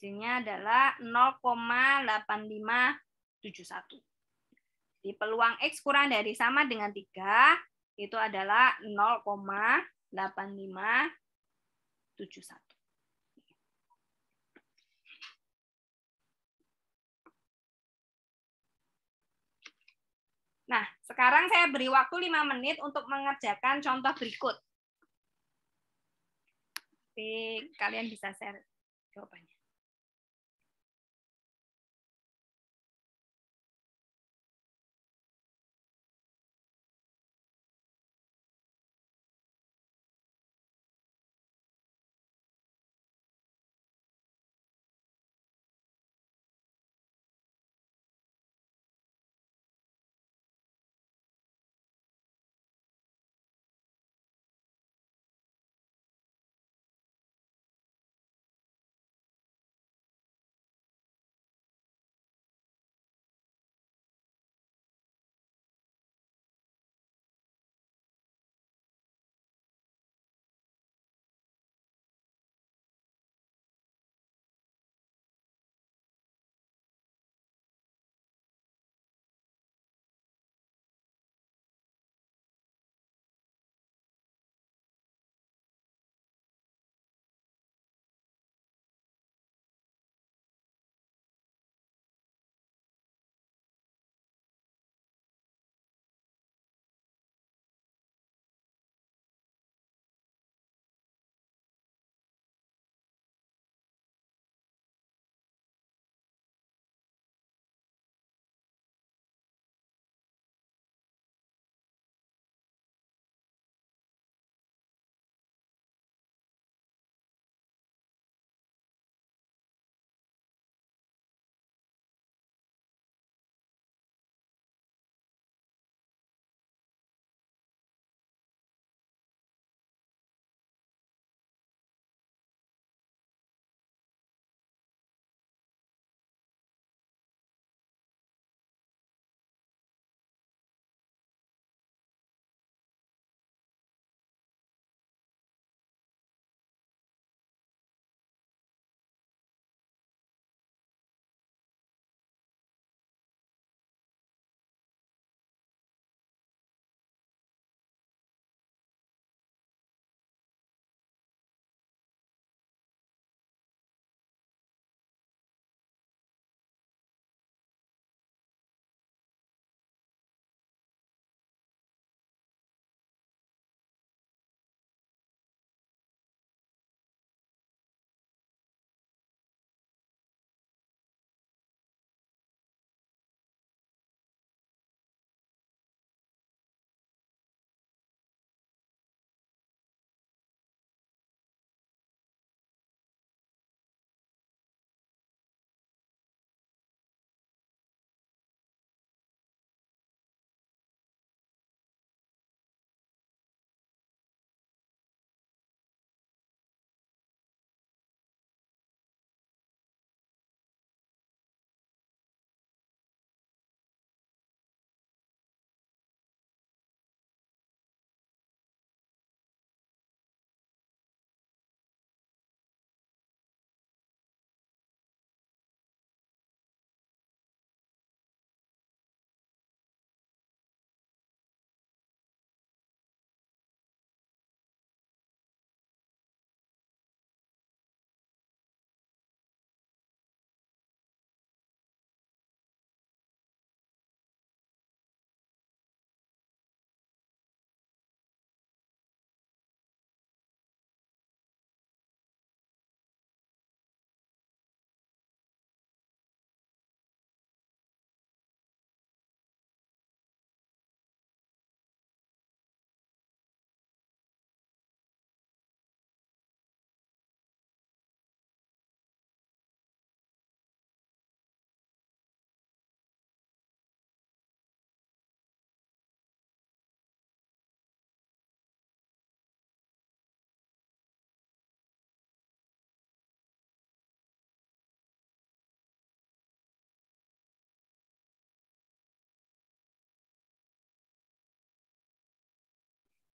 hasilnya adalah 0,8571. Di peluang X kurang dari sama dengan 3 itu adalah 0,8571. Nah, sekarang saya beri waktu 5 menit untuk mengerjakan contoh berikut. Oke, kalian bisa share jawabannya.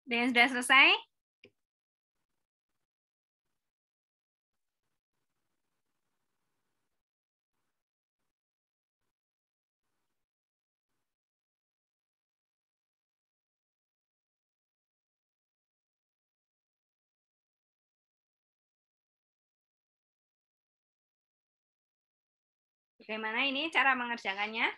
Ada yang sudah selesai? Bagaimana ini cara mengerjakannya?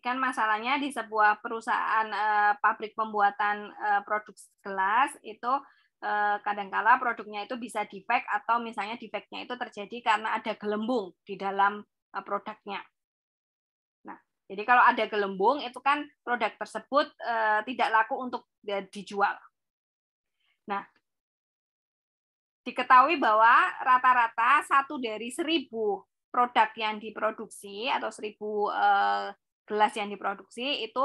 kan masalahnya di sebuah perusahaan e, pabrik pembuatan e, produk gelas itu e, kadangkala produknya itu bisa defect atau misalnya defectnya itu terjadi karena ada gelembung di dalam e, produknya. Nah, jadi kalau ada gelembung itu kan produk tersebut e, tidak laku untuk e, dijual. Nah, diketahui bahwa rata-rata satu dari seribu produk yang diproduksi atau seribu gelas yang diproduksi itu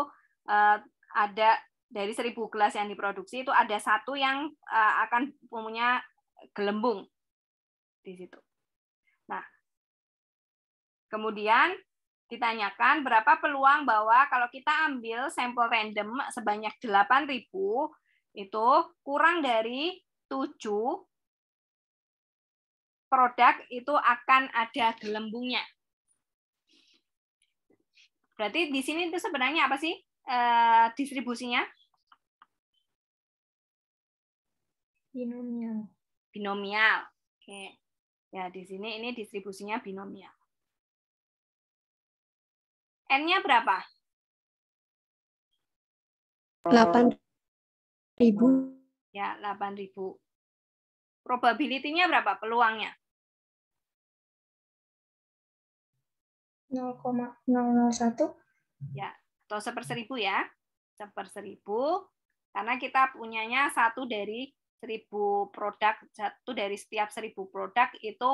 uh, ada dari seribu gelas yang diproduksi itu ada satu yang uh, akan punya gelembung di situ. Nah, kemudian ditanyakan berapa peluang bahwa kalau kita ambil sampel random sebanyak 8.000 itu kurang dari 7 produk itu akan ada gelembungnya. Berarti di sini itu sebenarnya apa sih uh, distribusinya? Binomial. Binomial. Oke. Ya, di sini ini distribusinya binomial. N-nya berapa? delapan ribu. Ya, delapan ribu. Probability-nya berapa peluangnya? 0,001. Ya, atau seperseribu ya. Seperseribu, karena kita punyanya satu dari seribu produk, satu dari setiap seribu produk itu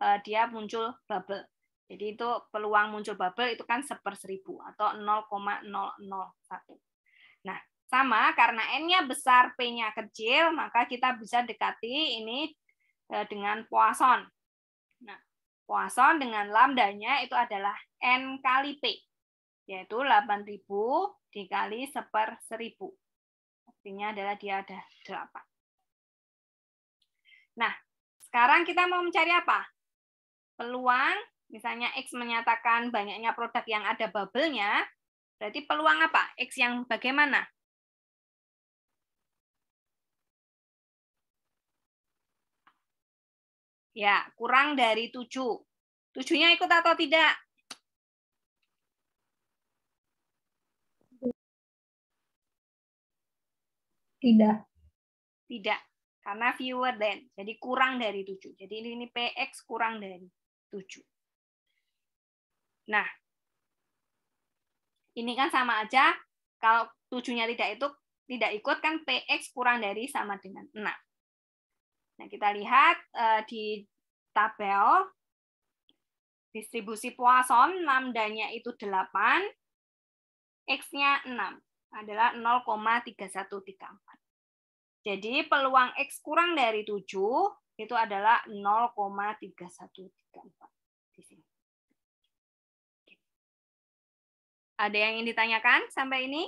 eh, dia muncul bubble. Jadi itu peluang muncul bubble itu kan seperseribu atau 0,001. Nah, sama karena N-nya besar, P-nya kecil, maka kita bisa dekati ini eh, dengan Poisson. Nah, Poisson dengan lambdanya itu adalah N kali P, yaitu 8.000 dikali 1 per 1.000. Artinya adalah dia ada 8. Nah, sekarang kita mau mencari apa? Peluang, misalnya X menyatakan banyaknya produk yang ada bubble-nya, berarti peluang apa? X yang bagaimana? Ya, kurang dari 7. Tujuhnya ikut atau tidak? Tidak. Tidak, karena viewer than. Jadi kurang dari 7. Jadi ini PX kurang dari 7. Nah, ini kan sama aja kalau tujuhnya tidak itu tidak ikut kan PX kurang dari sama dengan 6. Nah, kita lihat uh, di tabel distribusi Poisson lambdanya itu 8, x-nya 6, adalah 0,3134. Jadi peluang x kurang dari 7 itu adalah 0,3134 di sini. Ada yang ingin ditanyakan sampai ini?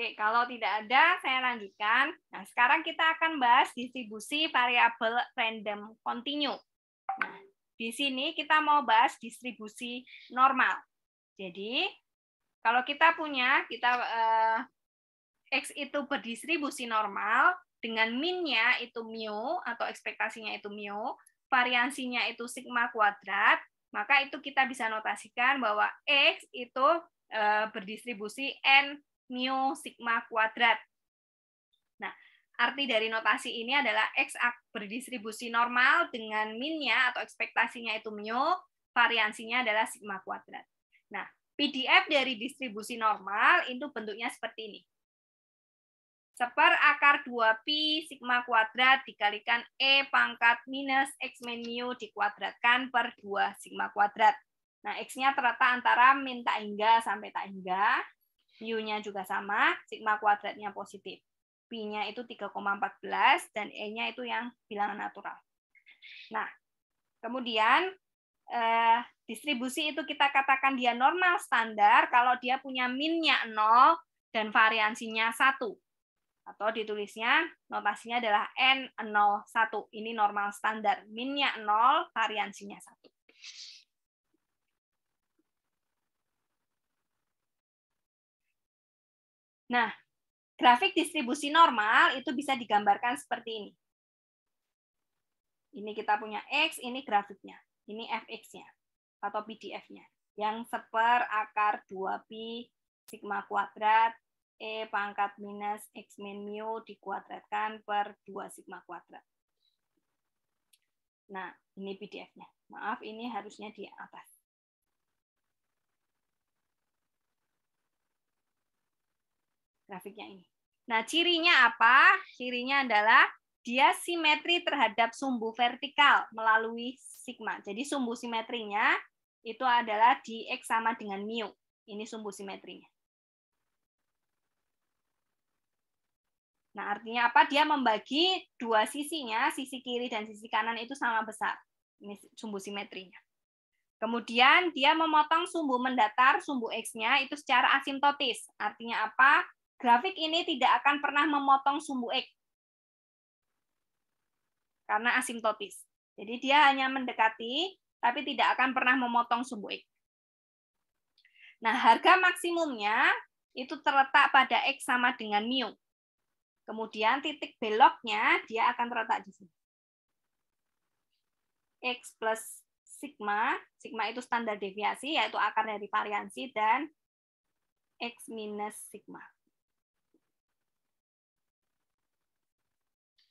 Oke, kalau tidak ada, saya lanjutkan. Nah, sekarang kita akan bahas distribusi variabel random continue. Nah, di sini kita mau bahas distribusi normal. Jadi, kalau kita punya, kita eh, X itu berdistribusi normal, dengan minnya itu mu, atau ekspektasinya itu mu, variansinya itu sigma kuadrat, maka itu kita bisa notasikan bahwa X itu eh, berdistribusi N mu sigma kuadrat. Nah, arti dari notasi ini adalah x berdistribusi normal dengan minnya atau ekspektasinya itu mu, variansinya adalah sigma kuadrat. Nah, PDF dari distribusi normal itu bentuknya seperti ini. Seper akar 2pi sigma kuadrat dikalikan E pangkat minus X min mu dikuadratkan per 2 sigma kuadrat. Nah, X-nya terletak antara min tak hingga sampai tak hingga. U-nya juga sama, sigma kuadratnya positif. B-nya itu 3,14 dan E-nya itu yang bilangan natural. Nah, kemudian eh, distribusi itu kita katakan dia normal standar kalau dia punya minnya 0 dan variansinya 1. Atau ditulisnya notasinya adalah N01. Ini normal standar. Minnya 0, variansinya 1. Nah, grafik distribusi normal itu bisa digambarkan seperti ini. Ini kita punya X, ini grafiknya. Ini Fx-nya atau PDF-nya. Yang seper akar 2pi sigma kuadrat E pangkat minus X min mu dikuadratkan per 2 sigma kuadrat. Nah, ini PDF-nya. Maaf, ini harusnya di atas. grafiknya ini. Nah, cirinya apa? Cirinya adalah dia simetri terhadap sumbu vertikal melalui sigma. Jadi sumbu simetrinya itu adalah di X sama dengan mu. Ini sumbu simetrinya. Nah, artinya apa? Dia membagi dua sisinya, sisi kiri dan sisi kanan itu sama besar. Ini sumbu simetrinya. Kemudian dia memotong sumbu mendatar, sumbu X-nya itu secara asimptotis. Artinya apa? grafik ini tidak akan pernah memotong sumbu X karena asimptotis. Jadi dia hanya mendekati, tapi tidak akan pernah memotong sumbu X. Nah, harga maksimumnya itu terletak pada X sama dengan mu. Kemudian titik beloknya dia akan terletak di sini. X plus sigma, sigma itu standar deviasi, yaitu akar dari variansi, dan X minus sigma.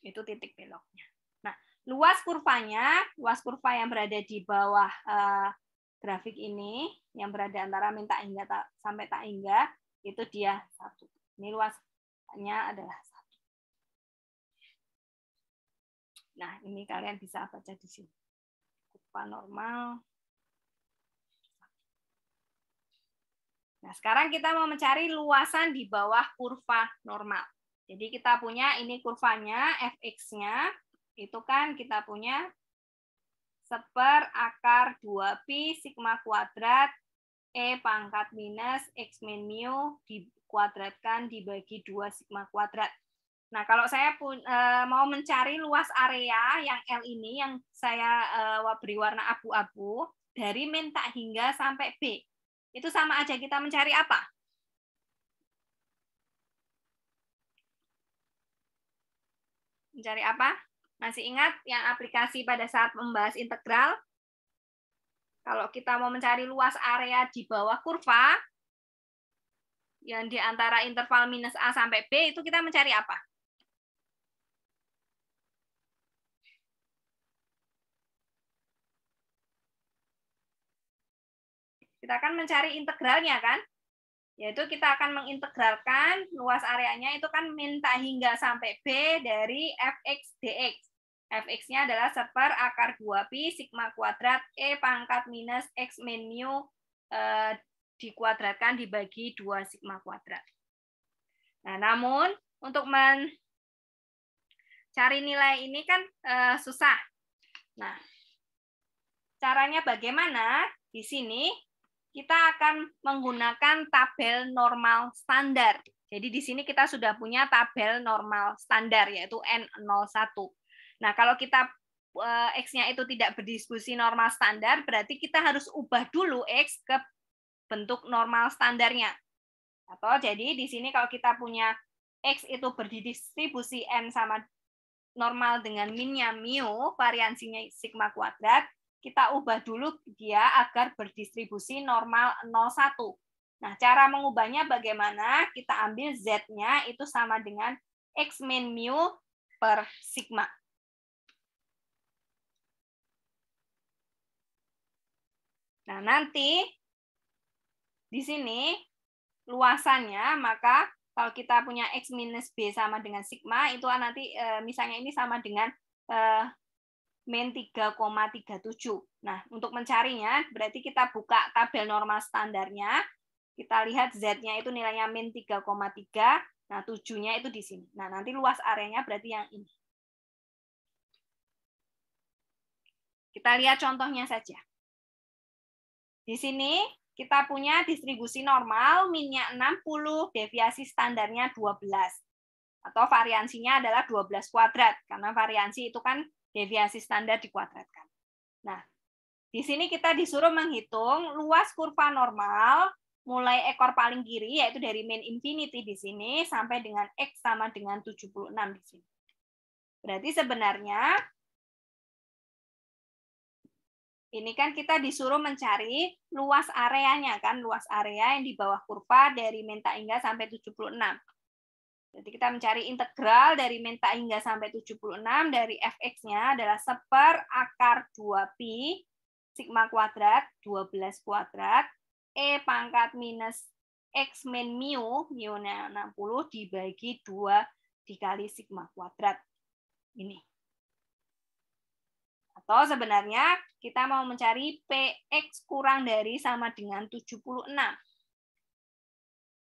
Itu titik beloknya. Nah, luas kurvanya, luas kurva yang berada di bawah uh, grafik ini, yang berada antara minta hingga tak, sampai tak hingga, itu dia satu. Ini luasnya adalah satu. Nah, ini kalian bisa baca di sini. Kurva normal. Nah, sekarang kita mau mencari luasan di bawah kurva normal. Jadi kita punya ini kurvanya, fx-nya, itu kan kita punya seper akar 2pi sigma kuadrat E pangkat minus X min mu dikuadratkan dibagi 2 sigma kuadrat. Nah, kalau saya pun, e, mau mencari luas area yang L ini, yang saya e, beri warna abu-abu, dari min tak hingga sampai B, itu sama aja kita mencari apa? mencari apa? Masih ingat yang aplikasi pada saat membahas integral? Kalau kita mau mencari luas area di bawah kurva, yang di antara interval minus A sampai B, itu kita mencari apa? Kita akan mencari integralnya, kan? yaitu kita akan mengintegralkan luas areanya itu kan minta hingga sampai B dari fx dx. fx-nya adalah seper akar 2pi sigma kuadrat e pangkat minus x min mu eh, dikuadratkan dibagi 2 sigma kuadrat. Nah, namun untuk mencari nilai ini kan eh, susah. Nah, caranya bagaimana? Di sini kita akan menggunakan tabel normal standar. Jadi di sini kita sudah punya tabel normal standar, yaitu N01. Nah, kalau kita eh, X-nya itu tidak berdiskusi normal standar, berarti kita harus ubah dulu X ke bentuk normal standarnya. Atau jadi di sini kalau kita punya X itu berdistribusi N sama normal dengan minnya mu, variansinya sigma kuadrat, kita ubah dulu dia agar berdistribusi normal 01. Nah, cara mengubahnya bagaimana? Kita ambil Z-nya itu sama dengan X min mu per sigma. Nah, nanti di sini luasannya, maka kalau kita punya X minus B sama dengan sigma, itu nanti eh, misalnya ini sama dengan eh, min 3,37. Nah, untuk mencarinya berarti kita buka tabel normal standarnya. Kita lihat Z-nya itu nilainya min 3,3. Nah, 7-nya itu di sini. Nah, nanti luas areanya berarti yang ini. Kita lihat contohnya saja. Di sini kita punya distribusi normal, minnya 60, deviasi standarnya 12. Atau variansinya adalah 12 kuadrat, karena variansi itu kan deviasi standar dikuadratkan. Nah, di sini kita disuruh menghitung luas kurva normal mulai ekor paling kiri yaitu dari mean infinity di sini sampai dengan x sama dengan 76 di sini. Berarti sebenarnya ini kan kita disuruh mencari luas areanya kan, luas area yang di bawah kurva dari minta hingga sampai 76. Jadi kita mencari integral dari minta hingga sampai 76 dari fx-nya adalah seper akar 2pi sigma kuadrat 12 kuadrat e pangkat minus x min mu, mu 60 dibagi 2 dikali sigma kuadrat. Ini. Atau sebenarnya kita mau mencari px kurang dari sama dengan 76.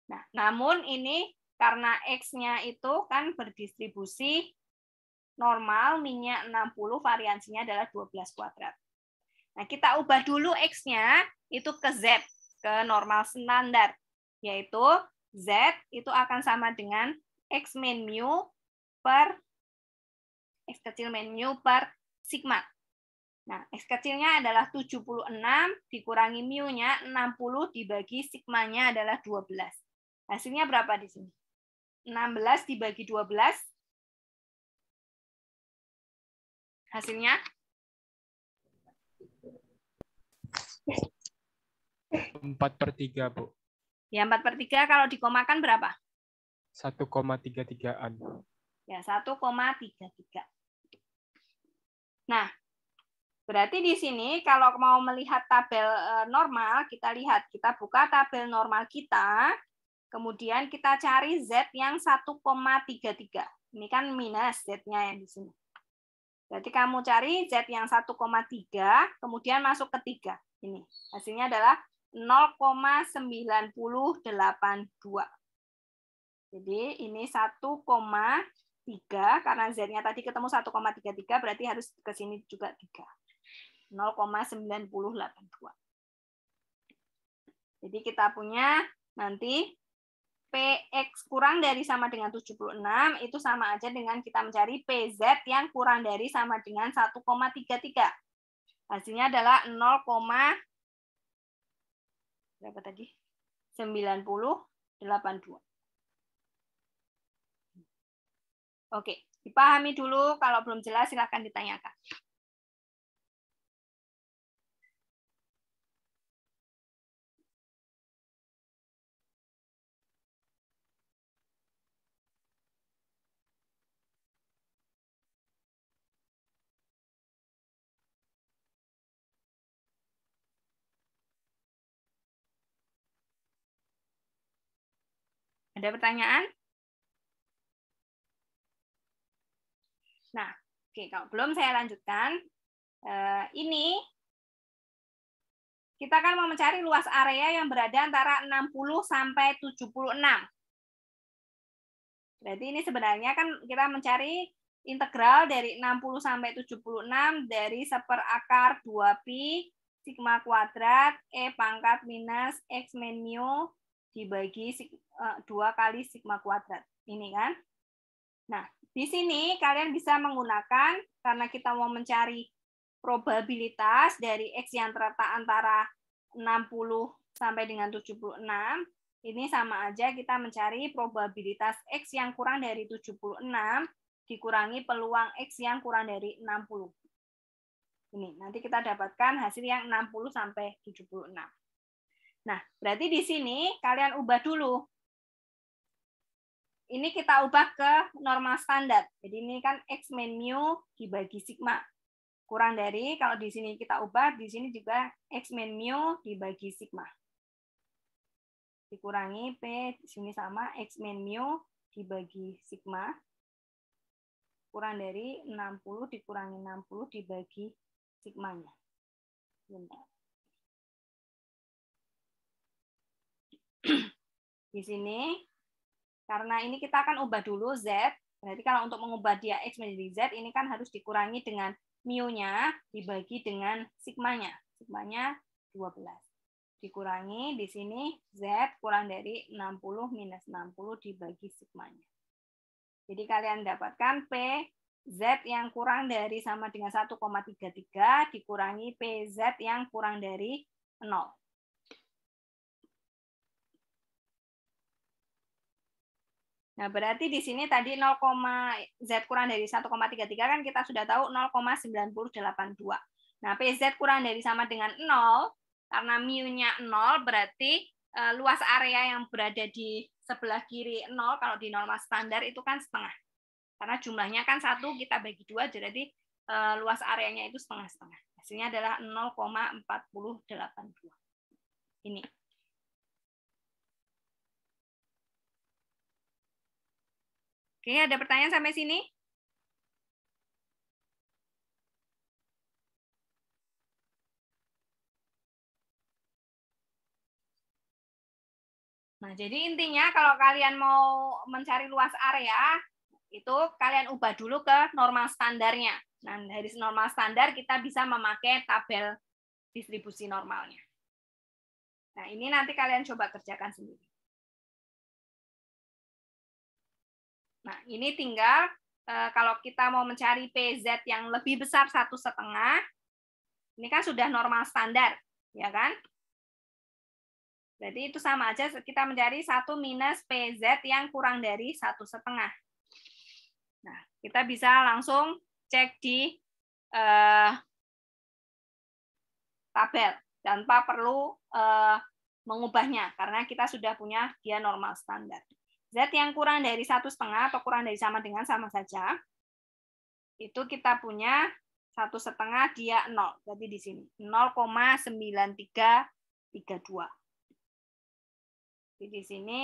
Nah, namun ini karena X-nya itu kan berdistribusi normal, minyak 60, variansinya adalah 12 kuadrat. Nah, kita ubah dulu X-nya itu ke Z, ke normal standar, yaitu Z itu akan sama dengan X min mu per X kecil min mu per sigma. Nah, X kecilnya adalah 76 dikurangi mu-nya 60 dibagi sigma-nya adalah 12. Hasilnya berapa di sini? 16 dibagi 12. Hasilnya? Empat per tiga, Bu. Ya, empat per tiga kalau dikomakan berapa? 1,33-an. Ya, 1,33. Nah, berarti di sini kalau mau melihat tabel eh, normal, kita lihat, kita buka tabel normal kita, Kemudian kita cari Z yang 1,33. Ini kan minus Z-nya yang di sini. Berarti kamu cari Z yang 1,3, kemudian masuk ke 3. Ini hasilnya adalah 0,982. Jadi ini 1,3 karena Z-nya tadi ketemu 1,33 berarti harus ke sini juga 3. 0,982. Jadi kita punya nanti PX kurang dari sama dengan 76 itu sama aja dengan kita mencari PZ yang kurang dari sama dengan 1,33. Hasilnya adalah 0, berapa tadi? dua Oke, dipahami dulu. Kalau belum jelas silahkan ditanyakan. Ada pertanyaan? Nah, oke, kalau belum saya lanjutkan. Eh, ini kita akan mau mencari luas area yang berada antara 60 sampai 76. Berarti ini sebenarnya kan kita mencari integral dari 60 sampai 76 dari seperakar akar 2pi sigma kuadrat e pangkat minus x minus dibagi eh, dua kali sigma kuadrat. Ini kan. Nah, di sini kalian bisa menggunakan, karena kita mau mencari probabilitas dari X yang terletak antara 60 sampai dengan 76, ini sama aja kita mencari probabilitas X yang kurang dari 76 dikurangi peluang X yang kurang dari 60. Ini, nanti kita dapatkan hasil yang 60 sampai 76. Nah, berarti di sini kalian ubah dulu. Ini kita ubah ke normal standar. Jadi ini kan X min mu dibagi sigma. Kurang dari, kalau di sini kita ubah, di sini juga X min mu dibagi sigma. Dikurangi P, di sini sama, X min mu dibagi sigma. Kurang dari 60 dikurangi 60 dibagi sigmanya. Bentar. di sini karena ini kita akan ubah dulu Z. Berarti kalau untuk mengubah dia X menjadi Z, ini kan harus dikurangi dengan mu-nya dibagi dengan sigmanya. Sigmanya 12. Dikurangi di sini Z kurang dari 60 minus 60 dibagi sigmanya. Jadi kalian dapatkan P Z yang kurang dari sama dengan 1,33 dikurangi PZ yang kurang dari 0. Nah, berarti di sini tadi 0, Z kurang dari 1,33 kan kita sudah tahu 0,9082. Nah, PZ kurang dari sama dengan 0, karena mu-nya 0, berarti e, luas area yang berada di sebelah kiri 0, kalau di norma standar itu kan setengah. Karena jumlahnya kan satu kita bagi dua, jadi e, luas areanya itu setengah-setengah. Hasilnya adalah 0,482. Ini. Oke, iya, ada pertanyaan sampai sini? Nah, jadi intinya kalau kalian mau mencari luas area, itu kalian ubah dulu ke normal standarnya. Nah, dari normal standar kita bisa memakai tabel distribusi normalnya. Nah, ini nanti kalian coba kerjakan sendiri. Nah, ini tinggal eh, kalau kita mau mencari PZ yang lebih besar satu setengah, ini kan sudah normal standar, ya kan? Berarti itu sama aja kita mencari satu minus PZ yang kurang dari satu setengah. Nah, kita bisa langsung cek di eh, tabel tanpa perlu eh, mengubahnya karena kita sudah punya dia normal standar. Z yang kurang dari satu setengah atau kurang dari sama dengan sama saja, itu kita punya satu setengah dia 0. jadi di sini 0,9332. Jadi di sini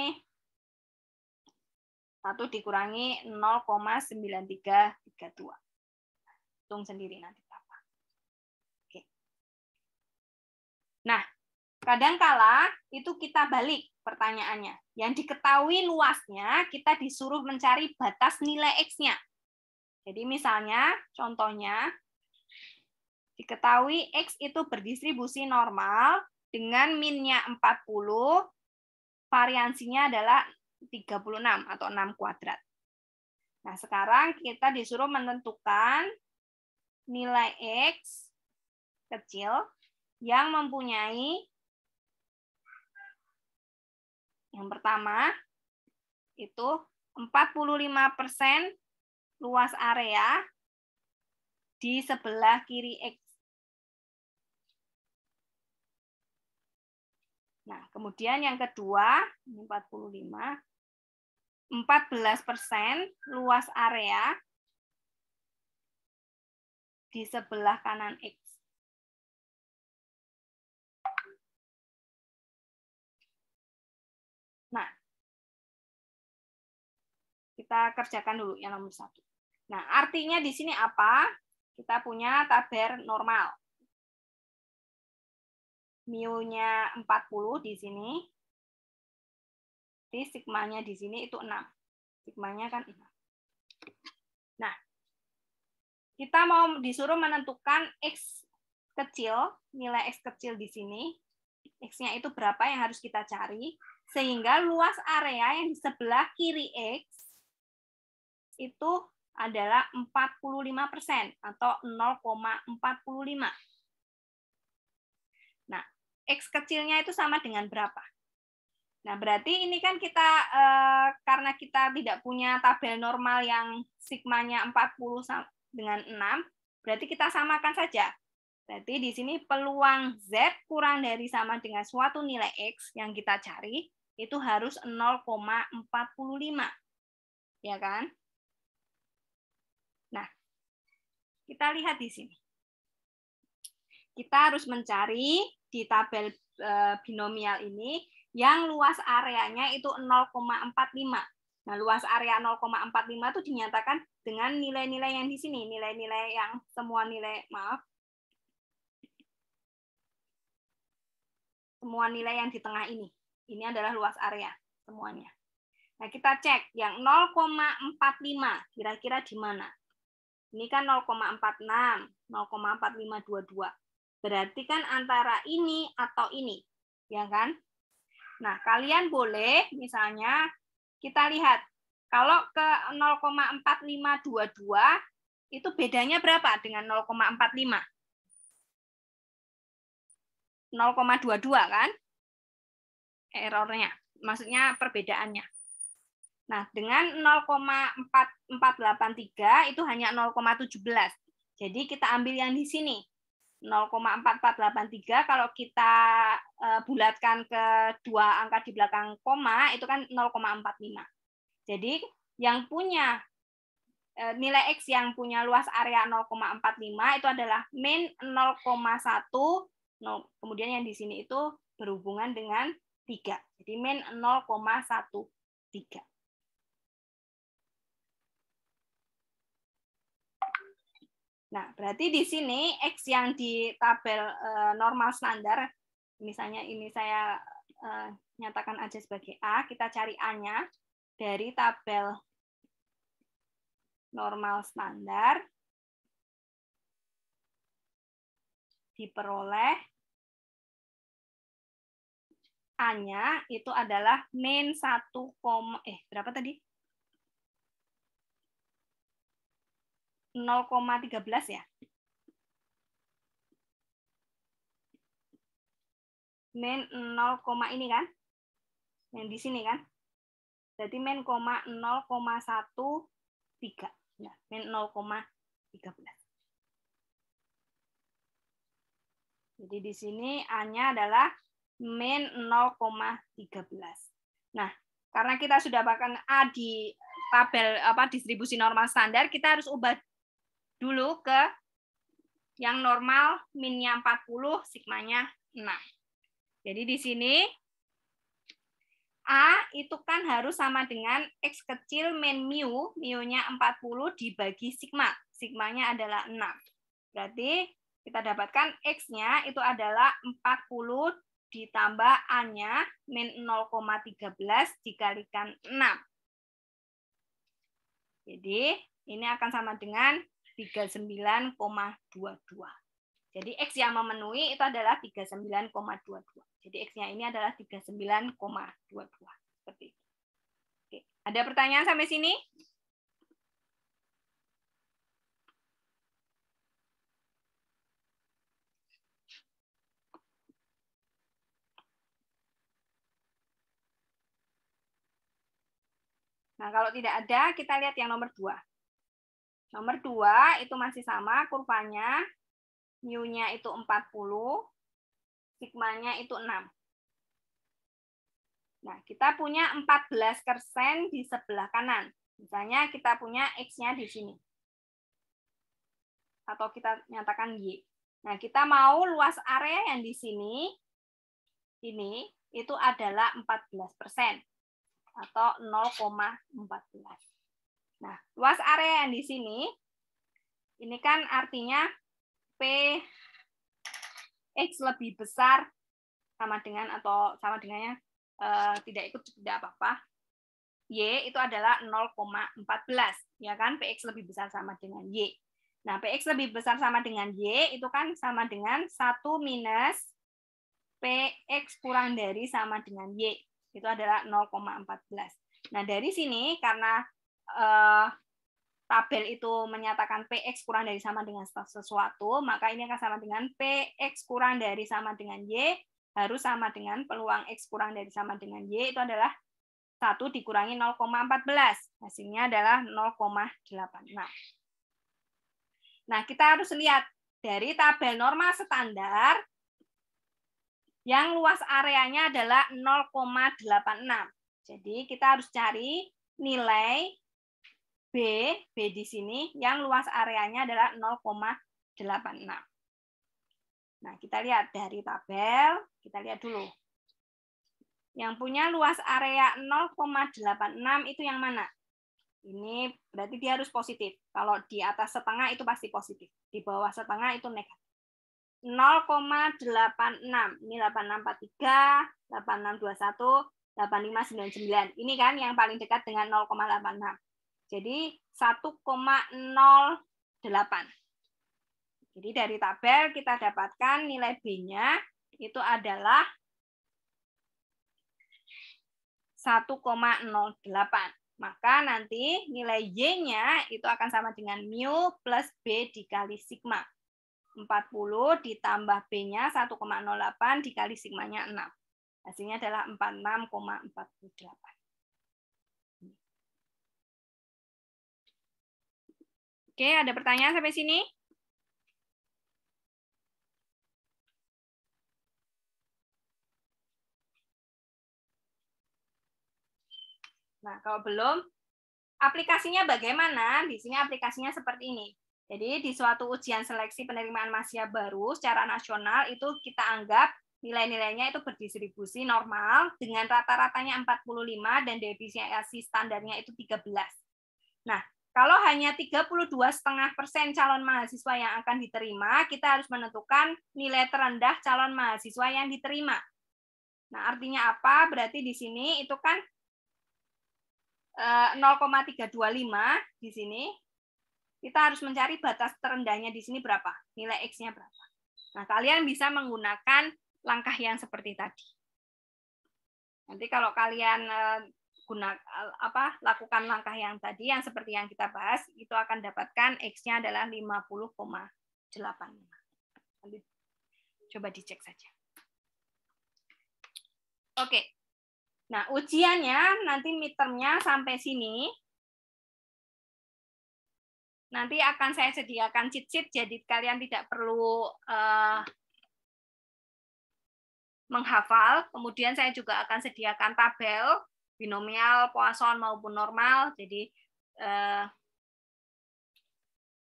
1 dikurangi 0,9332. Hitung sendiri nanti Oke. Nah, kadang kala itu kita balik pertanyaannya. Yang diketahui luasnya, kita disuruh mencari batas nilai X-nya. Jadi misalnya, contohnya, diketahui X itu berdistribusi normal dengan minnya 40, variansinya adalah 36 atau 6 kuadrat. Nah, sekarang kita disuruh menentukan nilai X kecil yang mempunyai yang pertama itu 45% luas area di sebelah kiri X. Nah, kemudian yang kedua, 45, 14% luas area di sebelah kanan X. Kita kerjakan dulu yang nomor satu. Nah, artinya di sini apa? Kita punya tabir normal. Mu-nya 40 di sini. sigma nya di sini itu 6. nya kan 6. Nah, kita mau disuruh menentukan X kecil, nilai X kecil di sini. X-nya itu berapa yang harus kita cari. Sehingga luas area yang di sebelah kiri X itu adalah 45% atau 0,45. Nah, X kecilnya itu sama dengan berapa? Nah, berarti ini kan kita eh, karena kita tidak punya tabel normal yang sigmanya 40 dengan 6, berarti kita samakan saja. Berarti di sini peluang Z kurang dari sama dengan suatu nilai X yang kita cari itu harus 0,45. Ya kan? Kita lihat di sini. Kita harus mencari di tabel eh, binomial ini yang luas areanya itu 0,45. Nah, luas area 0,45 itu dinyatakan dengan nilai-nilai yang di sini, nilai-nilai yang semua nilai, maaf, semua nilai yang di tengah ini. Ini adalah luas area semuanya. Nah, kita cek yang 0,45 kira-kira di mana? Ini kan 0,46, 0,4522. Berarti kan antara ini atau ini, ya kan? Nah, kalian boleh misalnya kita lihat kalau ke 0,4522 itu bedanya berapa dengan 0,45? 0,22 kan? Errornya, maksudnya perbedaannya. Nah, dengan tiga itu hanya 0,17. Jadi kita ambil yang di sini. 0,4483 kalau kita e, bulatkan ke dua angka di belakang koma itu kan 0,45. Jadi yang punya e, nilai X yang punya luas area 0,45 itu adalah min 0,1 kemudian yang di sini itu berhubungan dengan 3. Jadi min 0,13. Nah, berarti di sini X yang di tabel eh, normal standar, misalnya ini saya eh, nyatakan aja sebagai A, kita cari A-nya dari tabel normal standar diperoleh A-nya itu adalah min koma eh berapa tadi? 0,13 ya. Min 0, ini kan. Yang di sini kan. Berarti min tiga, Nah, min 0,13. Jadi di sini A-nya adalah min 0,13. Nah, karena kita sudah bahkan A di tabel apa distribusi normal standar, kita harus ubah dulu ke yang normal minnya 40, sigmanya 6. Jadi di sini A itu kan harus sama dengan X kecil min mu, mu-nya 40 dibagi sigma. Sigmanya adalah 6. Berarti kita dapatkan X-nya itu adalah 40 ditambah A-nya min 0,13 dikalikan 6. Jadi ini akan sama dengan 39,22. Jadi X yang memenuhi itu adalah 39,22. Jadi X-nya ini adalah 39,22. Seperti itu. Oke. Ada pertanyaan sampai sini? Nah, kalau tidak ada, kita lihat yang nomor dua. Nomor 2 itu masih sama kurvanya. Mu-nya itu 40, sigma nya itu 6. Nah, kita punya 14% di sebelah kanan. Misalnya kita punya X-nya di sini. Atau kita nyatakan Y. Nah, kita mau luas area yang di sini, ini, itu adalah 14% atau 0,14. Nah, luas area yang di sini, ini kan artinya P X lebih besar sama dengan atau sama dengannya e, tidak ikut tidak apa-apa. Y itu adalah 0,14, ya kan? PX lebih besar sama dengan Y. Nah, PX lebih besar sama dengan Y itu kan sama dengan 1 minus PX kurang dari sama dengan Y. Itu adalah 0,14. Nah, dari sini karena uh, tabel itu menyatakan PX kurang dari sama dengan sesuatu, maka ini akan sama dengan PX kurang dari sama dengan Y, harus sama dengan peluang X kurang dari sama dengan Y, itu adalah 1 dikurangi 0,14. Hasilnya adalah 0,86. Nah, nah, kita harus lihat dari tabel normal standar, yang luas areanya adalah 0,86. Jadi kita harus cari nilai B, B di sini, yang luas areanya adalah 0,86. Nah, kita lihat dari tabel, kita lihat dulu. Yang punya luas area 0,86 itu yang mana? Ini berarti dia harus positif. Kalau di atas setengah itu pasti positif. Di bawah setengah itu negatif. 0,86. Ini 8643, 8621, 8599. Ini kan yang paling dekat dengan 0,86. Jadi 1,08. Jadi dari tabel kita dapatkan nilai B-nya itu adalah 1,08. Maka nanti nilai Y-nya itu akan sama dengan mu plus B dikali sigma. 40 ditambah B-nya 1,08 dikali sigmanya 6. Hasilnya adalah 46,48. Oke, ada pertanyaan sampai sini? Nah, kalau belum, aplikasinya bagaimana? Di sini aplikasinya seperti ini. Jadi, di suatu ujian seleksi penerimaan mahasiswa baru secara nasional itu kita anggap nilai-nilainya itu berdistribusi normal dengan rata-ratanya 45 dan deviasi standarnya itu 13. Nah, kalau hanya 32,5 persen calon mahasiswa yang akan diterima, kita harus menentukan nilai terendah calon mahasiswa yang diterima. Nah, artinya apa? Berarti di sini itu kan 0,325 eh, di sini. Kita harus mencari batas terendahnya di sini berapa? Nilai X-nya berapa? Nah, kalian bisa menggunakan langkah yang seperti tadi. Nanti kalau kalian eh, guna eh, apa lakukan langkah yang tadi yang seperti yang kita bahas itu akan dapatkan x-nya adalah 50,85. Coba dicek saja. Oke. Nah, ujiannya nanti midtermnya sampai sini. Nanti akan saya sediakan cheat sheet jadi kalian tidak perlu uh, menghafal. Kemudian saya juga akan sediakan tabel binomial, Poisson maupun normal. Jadi eh,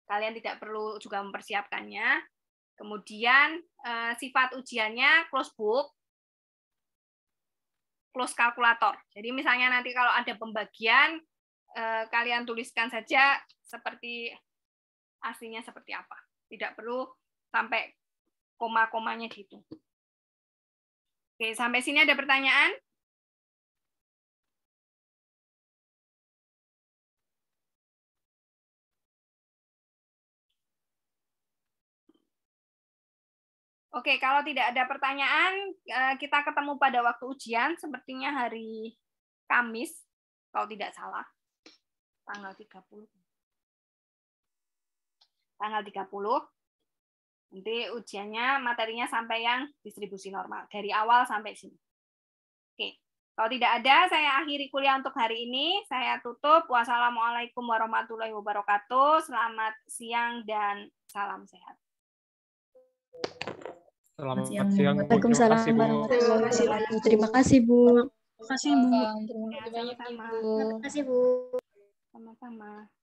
kalian tidak perlu juga mempersiapkannya. Kemudian eh, sifat ujiannya close book, close kalkulator. Jadi misalnya nanti kalau ada pembagian, eh, kalian tuliskan saja seperti aslinya seperti apa. Tidak perlu sampai koma-komanya gitu. Oke, sampai sini ada pertanyaan? Oke, kalau tidak ada pertanyaan, eh, kita ketemu pada waktu ujian, sepertinya hari Kamis, kalau tidak salah, tanggal 30. Tanggal 30, nanti ujiannya, materinya sampai yang distribusi normal, dari awal sampai sini. Oke, kalau tidak ada, saya akhiri kuliah untuk hari ini, saya tutup. Wassalamualaikum warahmatullahi wabarakatuh, selamat siang dan salam sehat. Selamat siang. siang Bu. Waalaikumsalam warahmatullahi wabarakatuh. Terima kasih Bu. Terima kasih Bu. Terima kasih Bu. Sama-sama.